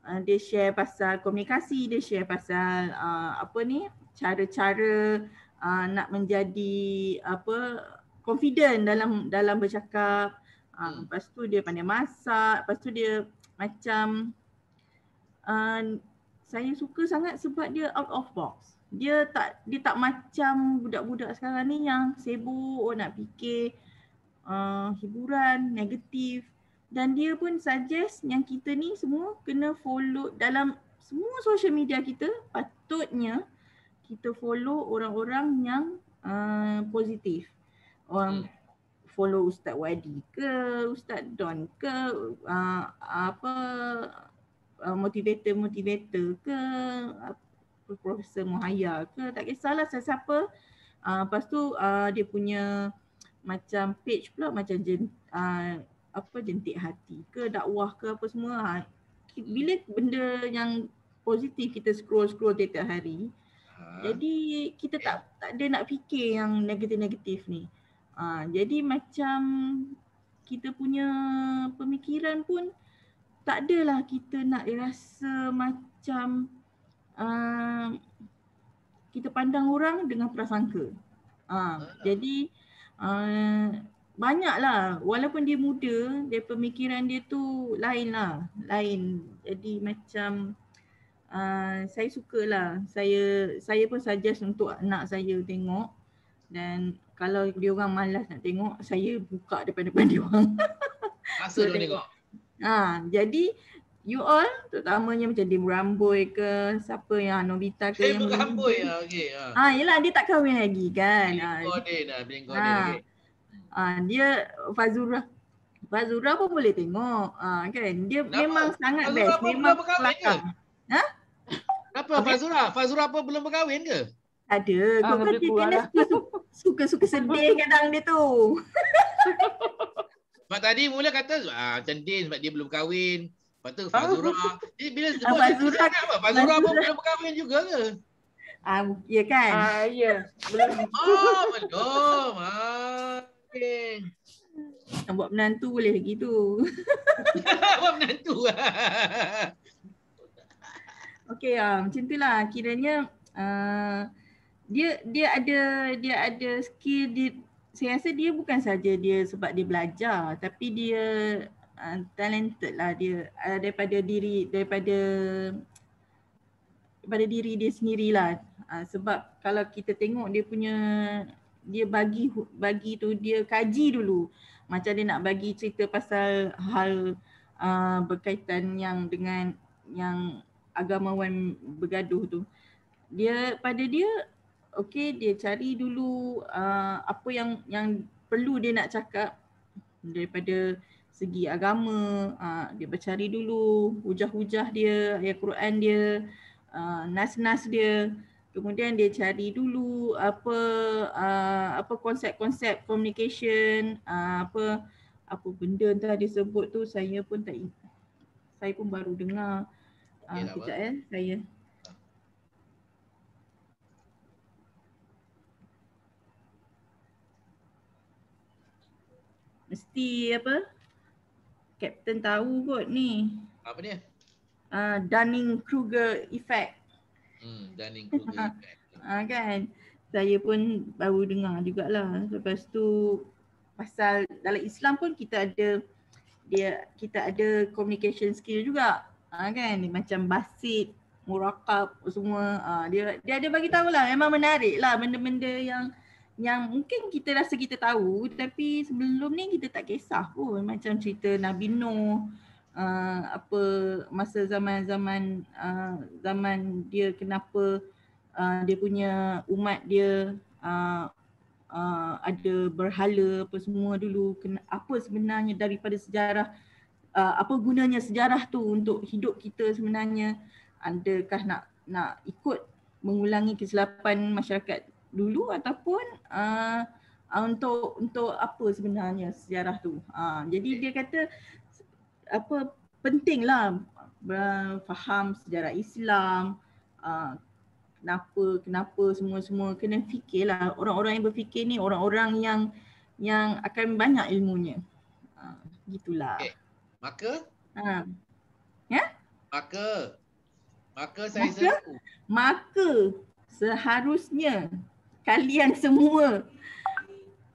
Ah, dia share pasal komunikasi, dia share pasal uh, apa ni cara-cara uh, nak menjadi apa confident dalam dalam bercakap. Uh, lepas tu dia pandai masak, lepas tu dia macam uh, saya suka sangat sebab dia out of box. Dia tak dia tak macam budak-budak sekarang ni yang sibuk nak fikir uh, hiburan negatif dan dia pun suggest yang kita ni semua kena follow dalam semua social media kita patutnya kita follow orang-orang yang uh, positif. Orang hmm. follow Ustaz Wadi ke, Ustaz Don ke, uh, apa uh, motivator-motivator ke, uh, Profesor Muhaya ke, tak kisahlah siapa-siapa. Uh, lepas tu uh, dia punya macam page pula macam jen, uh, apa jentik hati ke dakwah ke apa semua ha. bila benda yang positif kita scroll scroll setiap hari ha. jadi kita tak tak ada nak fikir yang negatif-negatif ni ha. jadi macam kita punya pemikiran pun tak adalah kita nak rasa macam uh, kita pandang orang dengan prasangka. Uh, uh, jadi uh, banyaklah walaupun dia muda dia pemikiran dia tu lainlah lain jadi macam uh, saya lah, saya saya pun suggest untuk anak saya tengok dan kalau dia orang malas nak tengok saya buka depan-depan <laughs> dia orang rasa dia tengok ha jadi you all terutamanya macam Dim Ramboy ke siapa yang Nobita ke Dim yang Ramboy ah okey ha. ha yelah dia tak kahwin lagi kan Dim ha Dim Gordon ha. Dim Gordon ha. Ha, dia Fazura. Fazura pun boleh tengok. Ha, kan? Dia Nama, memang sangat Fazura best. Memang kelakar. Ha? Apa okay. Fazura? Fazura apa belum berkahwin ke? Ada. Ah, Kau kan dia, dia suka-suka sedih kadang dia tu. <laughs> Sebab tadi mula kata ah, cantik sebab dia belum kahwin. Lepas tu ah. Fazura. Oh. Jadi bila sebut Fazura, dia, kan apa? Fazura, Fazura, belum berkahwin juga ke? Ah, ya kan? Ah, ya. Belum. <laughs> Oh, belum. Ah. Okay. nak buat menantu boleh lagi tu. <laughs> buat menantu lah. Okay, uh, macam tu lah. Kiranya uh, dia dia ada dia ada skill di saya rasa dia bukan saja dia sebab dia belajar tapi dia uh, talented lah dia uh, daripada diri daripada daripada diri dia sendirilah uh, sebab kalau kita tengok dia punya dia bagi bagi tu dia kaji dulu macam dia nak bagi cerita pasal hal uh, berkaitan yang dengan yang agamawan bergaduh tu dia pada dia okey dia cari dulu uh, apa yang yang perlu dia nak cakap daripada segi agama uh, dia bercari dulu hujah-hujah dia ayat Quran dia uh, nas-nas dia kemudian dia cari dulu apa uh, apa konsep-konsep communication uh, apa apa benda yang tadi sebut tu saya pun tak saya pun baru dengar uh, ah, okay, lah, kejap apa? eh saya mesti apa captain tahu kot ni apa dia Uh, Dunning-Kruger effect. Hmm, dan <laughs> include ah kan saya pun baru dengar jugalah lepas tu pasal dalam Islam pun kita ada dia kita ada communication skill juga ah kan macam basit murakab semua ah dia dia ada bagi tahulah memang menariklah benda-benda yang yang mungkin kita rasa kita tahu tapi sebelum ni kita tak kisah pun macam cerita Nabi Nuh uh, apa masa zaman-zaman uh, zaman dia kenapa uh, dia punya umat dia uh, uh, ada berhala apa semua dulu kena, apa sebenarnya daripada sejarah uh, apa gunanya sejarah tu untuk hidup kita sebenarnya adakah nak nak ikut mengulangi kesilapan masyarakat dulu ataupun uh, untuk untuk apa sebenarnya sejarah tu. Uh, jadi dia kata apa pentinglah uh, faham sejarah Islam uh, kenapa kenapa semua-semua kena fikirlah orang-orang yang berfikir ni orang-orang yang yang akan banyak ilmunya. uh, gitulah. Okay. Maka? Ha. Uh. Ya? Yeah? Maka. Maka saya maka, seru. Maka seharusnya kalian semua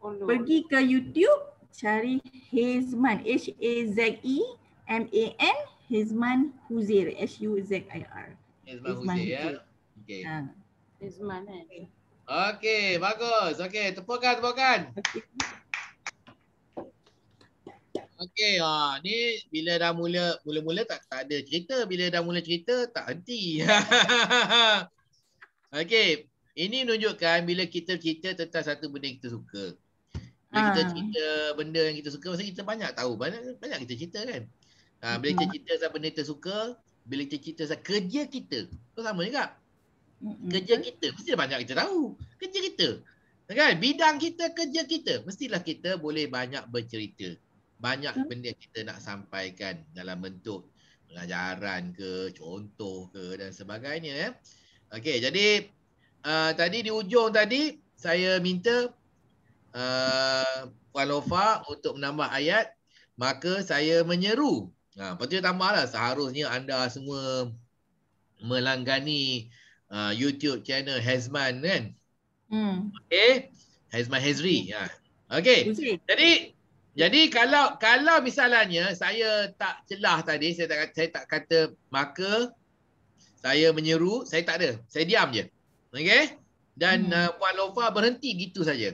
Oh, pergi ke YouTube cari Hazman H A Z E M-A-N Hizman Huzir H-U-Z-I-R Hizman Huzir Okay. Hizman ya? Okay ha. eh. bagus Okay tepukan tepukan Okay ha, ni bila dah mula Mula-mula tak, tak ada cerita Bila dah mula cerita tak henti <laughs> Okay ini menunjukkan bila kita cerita tentang satu benda yang kita suka. Bila kita ha. cerita benda yang kita suka, maksudnya kita banyak tahu. Banyak banyak kita cerita kan. Ha, bila kita cerita pasal benda kita suka, bila kita cerita pasal kerja kita, tu sama juga. Kerja kita, mesti banyak kita tahu. Kerja kita. Kan? Bidang kita, kerja kita. Mestilah kita boleh banyak bercerita. Banyak mm. benda kita nak sampaikan dalam bentuk pengajaran ke, contoh ke dan sebagainya. Eh? Okey, jadi uh, tadi di ujung tadi, saya minta uh, ah, Puan Lofa untuk menambah ayat. Maka saya menyeru Ha, lepas tu tambahlah seharusnya anda semua melanggani uh, YouTube channel Hazman kan? Hmm. Okay. Hazman Hazri. Ha. Ya. Okay. Jadi jadi kalau kalau misalnya saya tak celah tadi, saya tak, saya tak kata maka saya menyeru, saya tak ada. Saya diam je. Okay. Dan hmm. uh, Puan Lova berhenti gitu saja.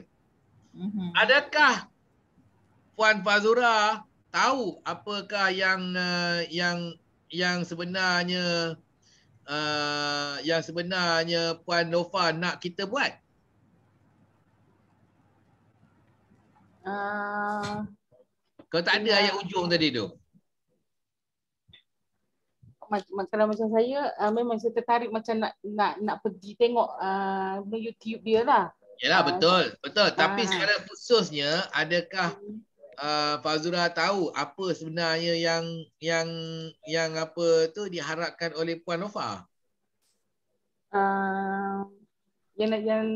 Hmm. Adakah Puan Fazura tahu apakah yang uh, yang yang sebenarnya uh, yang sebenarnya puan Lofa nak kita buat? Uh, kalau tak ada ayat ujung tadi tu. Kalau macam saya uh, memang saya tertarik macam nak nak nak pergi tengok uh, YouTube dia lah. Yalah betul, betul. Tapi secara khususnya adakah hmm uh, Fazura tahu apa sebenarnya yang yang yang apa tu diharapkan oleh Puan Nova? Uh, yang yang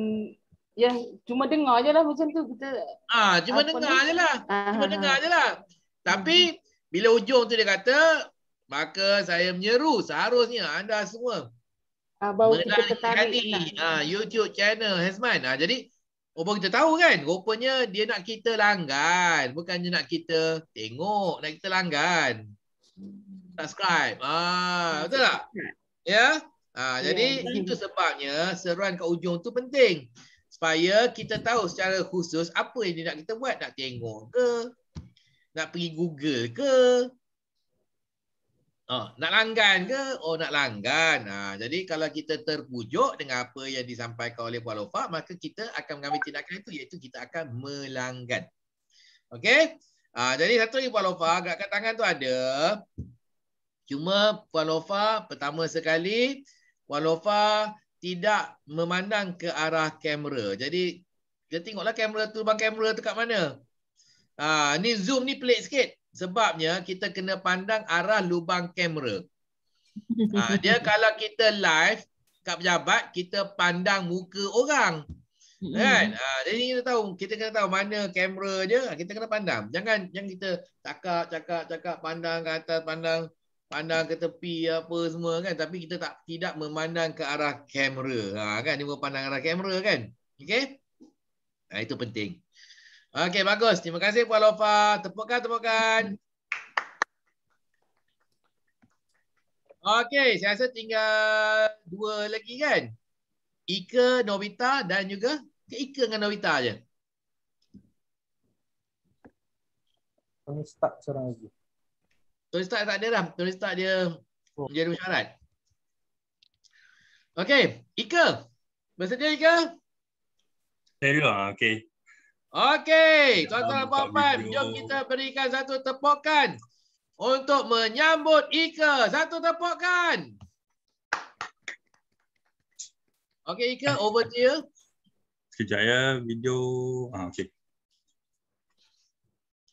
ya cuma dengar aja lah macam tu kita. Ah cuma uh, dengar aja lah, ah, cuma uh, dengar aja ah. lah. Tapi hmm. bila ujung tu dia kata maka saya menyeru seharusnya anda semua uh, baru kita tertarik lah. YouTube channel Hasman. Ah jadi Oh pun kita tahu kan rupanya dia nak kita langgan bukannya nak kita tengok nak kita langgan subscribe ah betul tak ya yeah? ah ya, jadi yeah. itu sebabnya seruan kat ujung tu penting supaya kita tahu secara khusus apa yang dia nak kita buat nak tengok ke nak pergi Google ke Ah, nak langgan ke? Oh, nak langgan. Ah, jadi kalau kita terpujuk dengan apa yang disampaikan oleh Puan Lofa, maka kita akan mengambil tindakan itu iaitu kita akan melanggan. Okey? Ah, jadi satu lagi Puan Lofa, gerakan tangan tu ada. Cuma Puan Lofa pertama sekali, Puan Lofa tidak memandang ke arah kamera. Jadi kita tengoklah kamera tu, bang kamera tu kat mana. Ah, ni zoom ni pelik sikit. Sebabnya kita kena pandang arah lubang kamera. <laughs> Ha, dia kalau kita live kat pejabat, kita pandang muka orang. Kan? Ha, jadi kita tahu, kita kena tahu mana kamera je, ha, kita kena pandang. Jangan jangan kita cakap, cakap, cakap, pandang ke atas, pandang pandang ke tepi apa semua kan tapi kita tak tidak memandang ke arah kamera ha, kan dia pandang arah kamera kan Okay, ha, itu penting Okey, bagus. Terima kasih Puan Lofa. Tepukkan, tepukkan. Okey, saya rasa tinggal dua lagi kan? Ika, Novita dan juga ke Ika dengan Novita je. Tony Stark seorang lagi. Tony Stark tak ada dah. Tony Stark dia oh. menjadi syarat. Okey, Ika. Bersedia Ika? Saya dulu. Ah. Okey. Okey, tuan-tuan dan puan-puan, jom kita berikan satu tepukan untuk menyambut Ika. Satu tepukan. Okey, Ika, over to you. Sekejap ya, video. Ah, okey.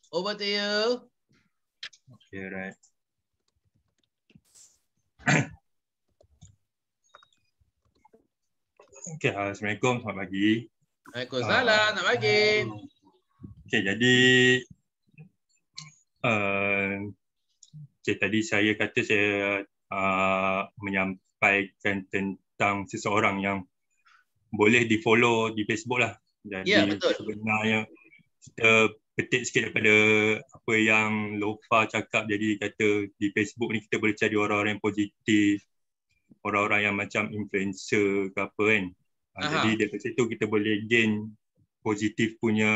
Over to you. Okay, right. <coughs> Okay, ah, Assalamualaikum, selamat pagi. Waalaikumsalam. Nak bagi. Ah. Okay, jadi uh, eh, okay, tadi saya kata saya uh, menyampaikan tentang seseorang yang boleh di follow di Facebook lah. Jadi ya, betul. sebenarnya kita petik sikit daripada apa yang Lofa cakap jadi kata di Facebook ni kita boleh cari orang-orang yang positif orang-orang yang macam influencer ke apa kan Aha. Jadi dari situ kita boleh gain positif punya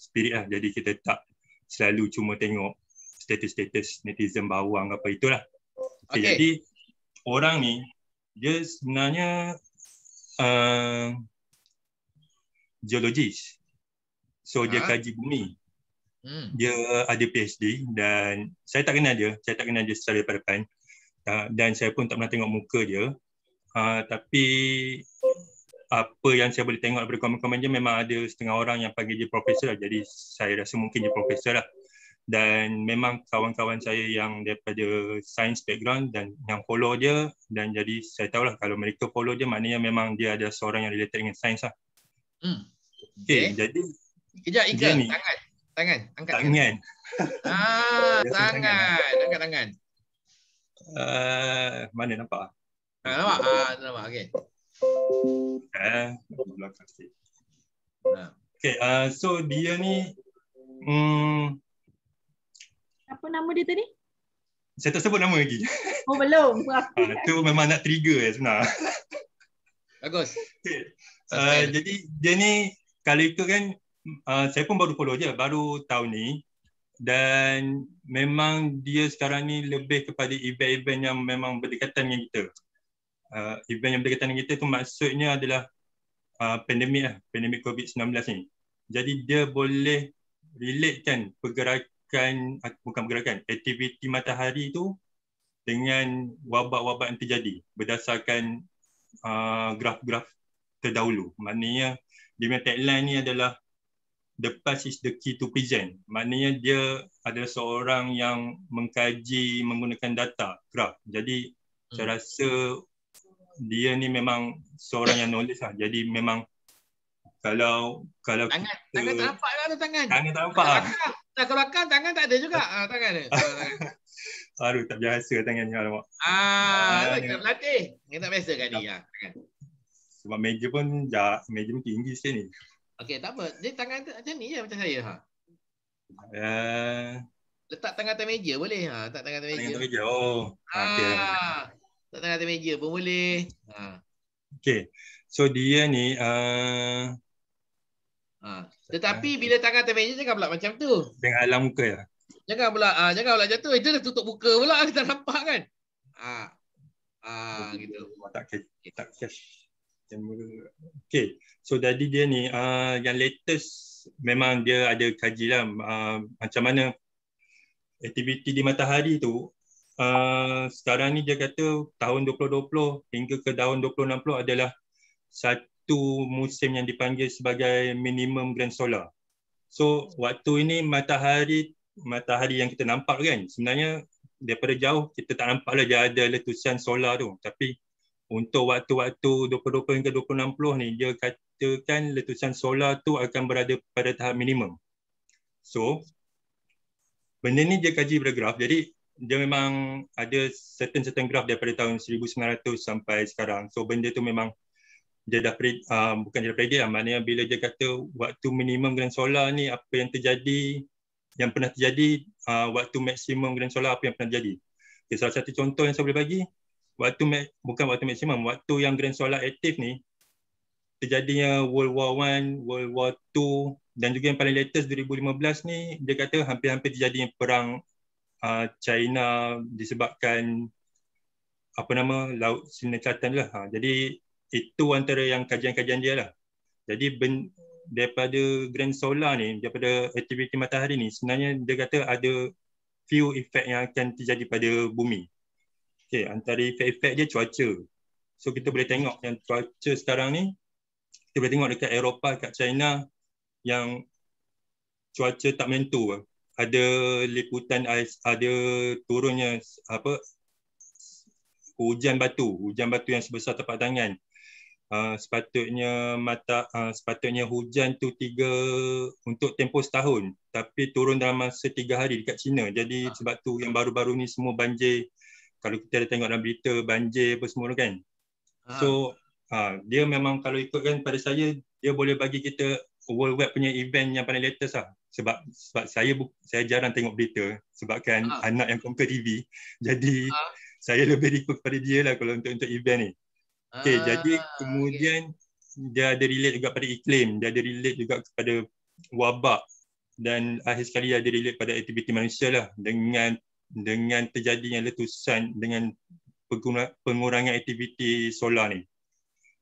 spirit lah. Jadi kita tak selalu cuma tengok status-status netizen bawang apa itulah. Okay. Okay, jadi orang ni dia sebenarnya uh, geologis. So dia ha? kaji bumi. Hmm. Dia ada PhD dan saya tak kenal dia. Saya tak kenal dia secara depan, -depan. Uh, dan saya pun tak pernah tengok muka dia. Uh, tapi apa yang saya boleh tengok daripada komen-komen je memang ada setengah orang yang panggil dia profesor lah. Jadi saya rasa mungkin dia profesor lah. Dan memang kawan-kawan saya yang daripada science background dan yang follow dia dan jadi saya tahulah kalau mereka follow dia maknanya memang dia ada seorang yang related dengan science lah. Hmm. Okay. okay. jadi Kejap Ika, tangan. Tangan. Angkat tangan. tangan. <laughs> ah, tangan. tangan. Angkat tangan. Uh, mana nampak? Ah, nampak. Ah, nampak. Okay. Eh, belakang kasih. Okay, uh, so dia ni um, Apa nama dia tadi? Saya tak sebut nama lagi Oh belum Itu <laughs> ah, uh, memang nak trigger eh, sebenarnya Bagus okay. uh, Jadi dia ni Kalau itu kan uh, Saya pun baru follow je Baru tahun ni Dan memang dia sekarang ni Lebih kepada event-event yang memang berdekatan dengan kita uh, event yang berkaitan dengan kita tu maksudnya adalah uh, pandemik lah, pandemik COVID-19 ni. Jadi dia boleh relatekan pergerakan, bukan pergerakan, aktiviti matahari tu dengan wabak-wabak yang terjadi berdasarkan uh, graf-graf terdahulu. Maknanya dia punya tagline ni adalah The past is the key to present. Maknanya dia adalah seorang yang mengkaji menggunakan data, graf. Jadi hmm. saya rasa dia ni memang seorang yang knowledge lah. Jadi memang kalau kalau tangan kita, tangan tak nampak ada lah tangan. Tangan tak nampak. Tak nak kelakar tangan tak ada juga. <laughs> Ah tangan dia. Ha, <laughs> Aduh tak biasa tangan ni alamak. Ah, ah kita latih. Kita tak biasa kan Ha, Sebab meja pun jarak meja pun tinggi sini. ni. Okey tak apa. Dia tangan macam ni je macam saya ha. Uh, letak tangan atas meja boleh ha? tak tangan atas meja. Tangan atas meja. Oh. Ah. Okay. Tak tengah atas meja pun boleh. Ha. Okay. So dia ni. Uh... Ha. Tetapi eh? bila tangan atas meja jangan pula macam tu. Dengan alam muka ya. Jangan pula, ha, jangan pula jatuh. Itu dah tutup buka pula. <laughs> Kita tak nampak kan. Ha. Ha, gitu. Tak cash. Tak cash. Okay. So jadi dia ni uh, yang latest memang dia ada kajilah uh, ah, macam mana aktiviti di matahari tu Eh, sekarang ni dia kata tahun 2020 hingga ke tahun 2060 adalah satu musim yang dipanggil sebagai minimum grand solar. So waktu ini matahari matahari yang kita nampak kan sebenarnya daripada jauh kita tak nampak lah dia ada letusan solar tu tapi untuk waktu-waktu 2020 hingga 2060 ni dia katakan letusan solar tu akan berada pada tahap minimum. So benda ni dia kaji bergraf jadi dia memang ada certain certain graph daripada tahun 1900 sampai sekarang. So benda tu memang dia dah pre, uh, bukan dia predict lah. Maknanya bila dia kata waktu minimum grand solar ni apa yang terjadi yang pernah terjadi uh, waktu maksimum grand solar apa yang pernah terjadi. Okay, salah satu contoh yang saya boleh bagi waktu ma- bukan waktu maksimum waktu yang grand solar aktif ni terjadinya World War 1, World War 2 dan juga yang paling latest 2015 ni dia kata hampir-hampir terjadi perang Ah, China disebabkan apa nama laut Cina Selatan lah. Ah, jadi itu antara yang kajian-kajian dia lah. Jadi ben, daripada Grand Solar ni, daripada aktiviti matahari ni, sebenarnya dia kata ada few effect yang akan terjadi pada bumi. Okay, antara efek-efek dia cuaca. So kita boleh tengok yang cuaca sekarang ni, kita boleh tengok dekat Eropah, dekat China yang cuaca tak menentu. Lah ada liputan ada turunnya apa hujan batu hujan batu yang sebesar tapak tangan uh, sepatutnya mata uh, sepatutnya hujan tu tiga untuk tempoh setahun tapi turun dalam masa tiga hari dekat China jadi ah. sebab tu yang baru-baru ni semua banjir kalau kita ada tengok dalam berita banjir apa semua kan ah. so uh, dia memang kalau ikutkan pada saya dia boleh bagi kita world web punya event yang paling latest lah sebab sebab saya bu- saya jarang tengok berita sebabkan uh. anak yang conquer TV <laughs> jadi uh. saya lebih ikut pada dia lah kalau untuk untuk event ni uh, okey ah, jadi kemudian okay. dia ada relate juga pada iklim dia ada relate juga kepada wabak dan akhir sekali dia ada relate pada aktiviti manusia lah dengan dengan terjadinya letusan dengan pengurangan aktiviti solar ni.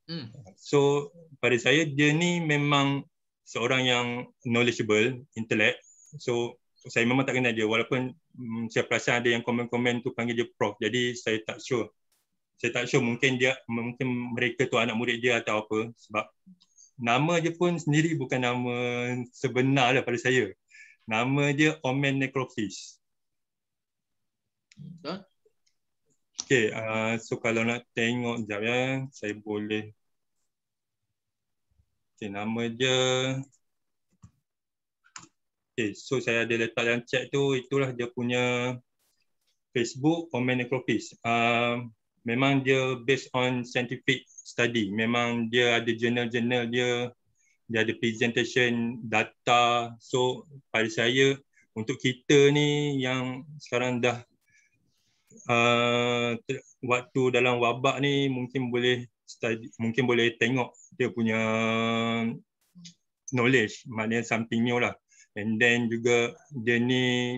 Hmm. So pada saya dia ni memang seorang yang knowledgeable, intellect. So saya memang tak kenal dia walaupun mm, saya perasan ada yang komen-komen tu panggil dia prof. Jadi saya tak sure. Saya tak sure mungkin dia mungkin mereka tu anak murid dia atau apa sebab nama dia pun sendiri bukan nama sebenar lah pada saya. Nama dia Omen Necrophis. Okay, uh, so kalau nak tengok sekejap ya, saya boleh Okay, nama je. Okay, so saya ada letak dalam chat tu, itulah dia punya Facebook Omen Necropis. Uh, ah, memang dia based on scientific study. Memang dia ada jurnal-jurnal dia, dia ada presentation data. So pada saya, untuk kita ni yang sekarang dah uh, waktu dalam wabak ni mungkin boleh study, mungkin boleh tengok dia punya knowledge maknanya something new lah and then juga dia ni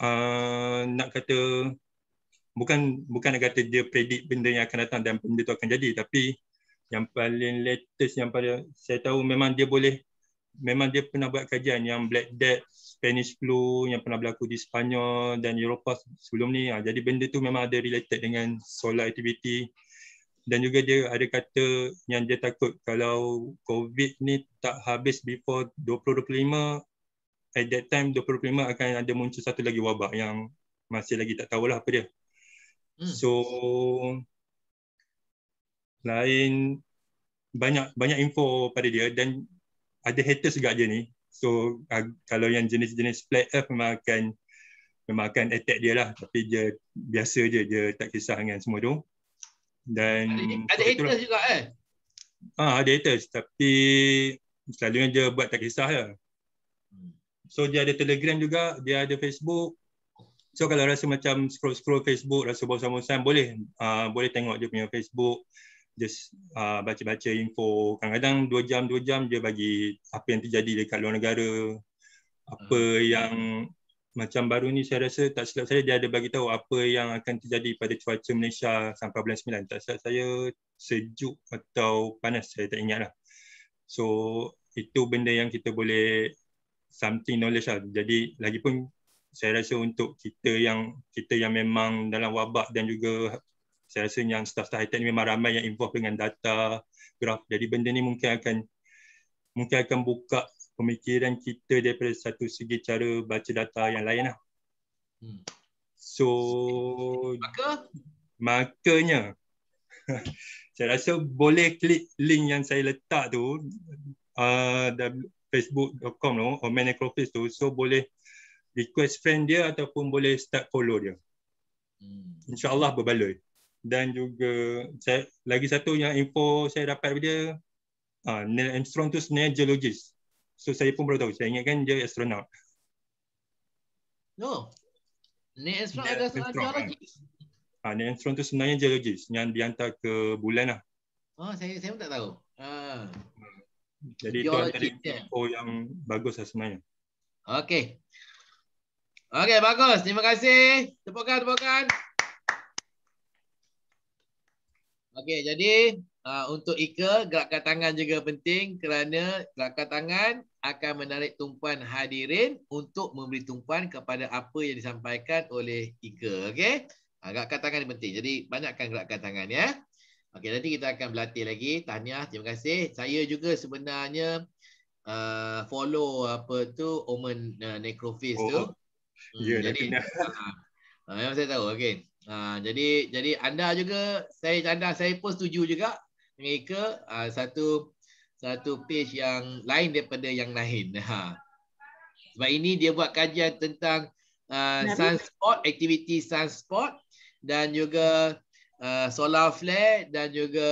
uh, nak kata bukan bukan nak kata dia predict benda yang akan datang dan benda tu akan jadi tapi yang paling latest yang paling saya tahu memang dia boleh memang dia pernah buat kajian yang black death spanish flu yang pernah berlaku di Sepanyol dan Eropah sebelum ni ah, jadi benda tu memang ada related dengan solar activity dan juga dia ada kata yang dia takut kalau COVID ni tak habis before 2025 at that time 2025 akan ada muncul satu lagi wabak yang masih lagi tak tahulah apa dia. Hmm. So lain banyak banyak info pada dia dan ada haters juga dia ni. So ah, kalau yang jenis-jenis flat earth memang akan memang akan attack dia lah tapi dia biasa je dia tak kisah dengan semua tu dan ada, ha- ada haters juga Eh? Ah, ada haters tapi selalunya dia buat tak kisah lah. Hmm. So dia ada Telegram juga, dia ada Facebook. So kalau rasa macam scroll-scroll Facebook, rasa bosan-bosan boleh uh, boleh tengok dia punya Facebook. Just uh, baca-baca info. Kadang-kadang 2 jam, 2 jam dia bagi apa yang terjadi dekat luar negara. Apa hmm. yang macam baru ni saya rasa tak silap saya dia ada bagi tahu apa yang akan terjadi pada cuaca Malaysia sampai bulan sembilan. Tak silap saya sejuk atau panas saya tak ingat lah. So itu benda yang kita boleh something knowledge lah. Jadi lagi pun saya rasa untuk kita yang kita yang memang dalam wabak dan juga saya rasa yang staff-staff high tech ni memang ramai yang involved dengan data, graf. Jadi benda ni mungkin akan mungkin akan buka pemikiran kita daripada satu segi cara baca data yang lain lah. Hmm. So, Maka? makanya <laughs> saya rasa boleh klik link yang saya letak tu uh, facebook.com tu, or manacrophis tu, so boleh request friend dia ataupun boleh start follow dia. Hmm. InsyaAllah berbaloi. Dan juga saya, lagi satu yang info saya dapat dari dia, uh, Neil Armstrong tu sebenarnya geologist. So saya pun baru tahu. Saya kan dia astronaut. No. ni Armstrong adalah seorang Ah, ni Armstrong tu sebenarnya geologis yang dihantar ke bulan lah. Oh, saya saya pun tak tahu. Ah. Jadi geologis itu antara ya. info yang bagus lah sebenarnya. Okay. Okay, bagus. Terima kasih. Tepukan, tepukan. Okay, jadi uh, untuk Ika, gerakan tangan juga penting kerana gerakan tangan akan menarik tumpuan hadirin untuk memberi tumpuan kepada apa yang disampaikan oleh Ika. Okay? Gerakkan tangan ni penting. Jadi banyakkan gerakkan tangan ya. Okay, nanti kita akan berlatih lagi. Tahniah, terima kasih. Saya juga sebenarnya uh, follow apa tu omen uh, necrophis oh. tu. Hmm, yeah, jadi, uh, <laughs> memang saya tahu. Okay. Uh, ha, jadi jadi anda juga, saya anda, saya pun setuju juga dengan Ika. Uh, satu, satu page yang lain daripada yang lain. Ha. Sebab ini dia buat kajian tentang uh, sunspot, aktiviti sunspot dan juga uh, solar flare dan juga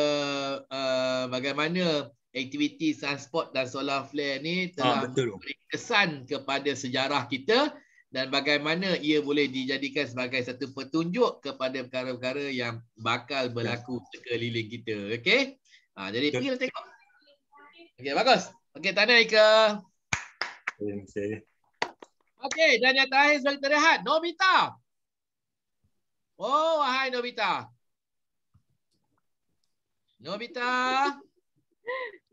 uh, bagaimana aktiviti sunspot dan solar flare ni ah, telah ha, memberi kesan kepada sejarah kita dan bagaimana ia boleh dijadikan sebagai satu petunjuk kepada perkara-perkara yang bakal berlaku sekeliling kita. Okay? Ha, ah, jadi, pergi tengok. Okey, bagus. Okey, tanya Ika. Terima kasih. Okey, dan yang terakhir sebagai terlihat, Nobita. Oh, hai Nobita. Nobita.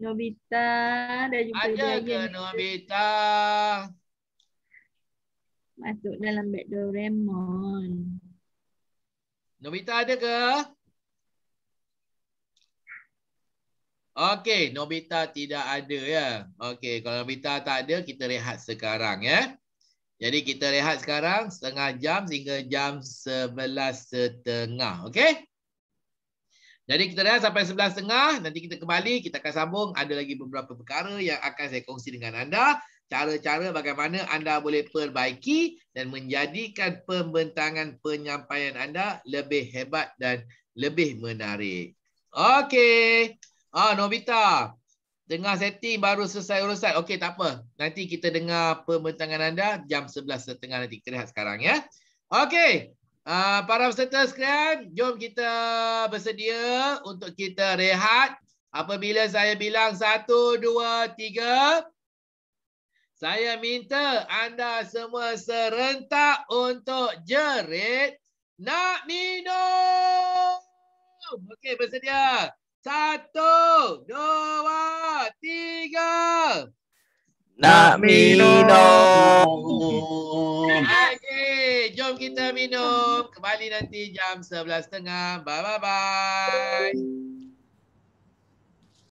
Nobita, dah jumpa Ada dia. Ada ke Nobita? Masuk dalam Doraemon. Nobita ada ke? Okey, Nobita tidak ada ya. Okey, kalau Nobita tak ada, kita rehat sekarang ya. Jadi kita rehat sekarang setengah jam sehingga jam sebelas setengah. Okey? Jadi kita rehat sampai sebelas setengah. Nanti kita kembali, kita akan sambung. Ada lagi beberapa perkara yang akan saya kongsi dengan anda. Cara-cara bagaimana anda boleh perbaiki dan menjadikan pembentangan penyampaian anda lebih hebat dan lebih menarik. Okey. Ah Novita, tengah setting baru selesai urusan. Okey tak apa. Nanti kita dengar pembentangan anda jam 11.30 nanti. Kita lihat sekarang ya. Okey. uh, para peserta sekalian, jom kita bersedia untuk kita rehat. Apabila saya bilang satu dua tiga, saya minta anda semua serentak untuk jerit nak minum. Okey bersedia. Satu, dua, tiga. Nak minum. Okey, ah, jom kita minum. Kembali nanti jam 11.30. Bye-bye.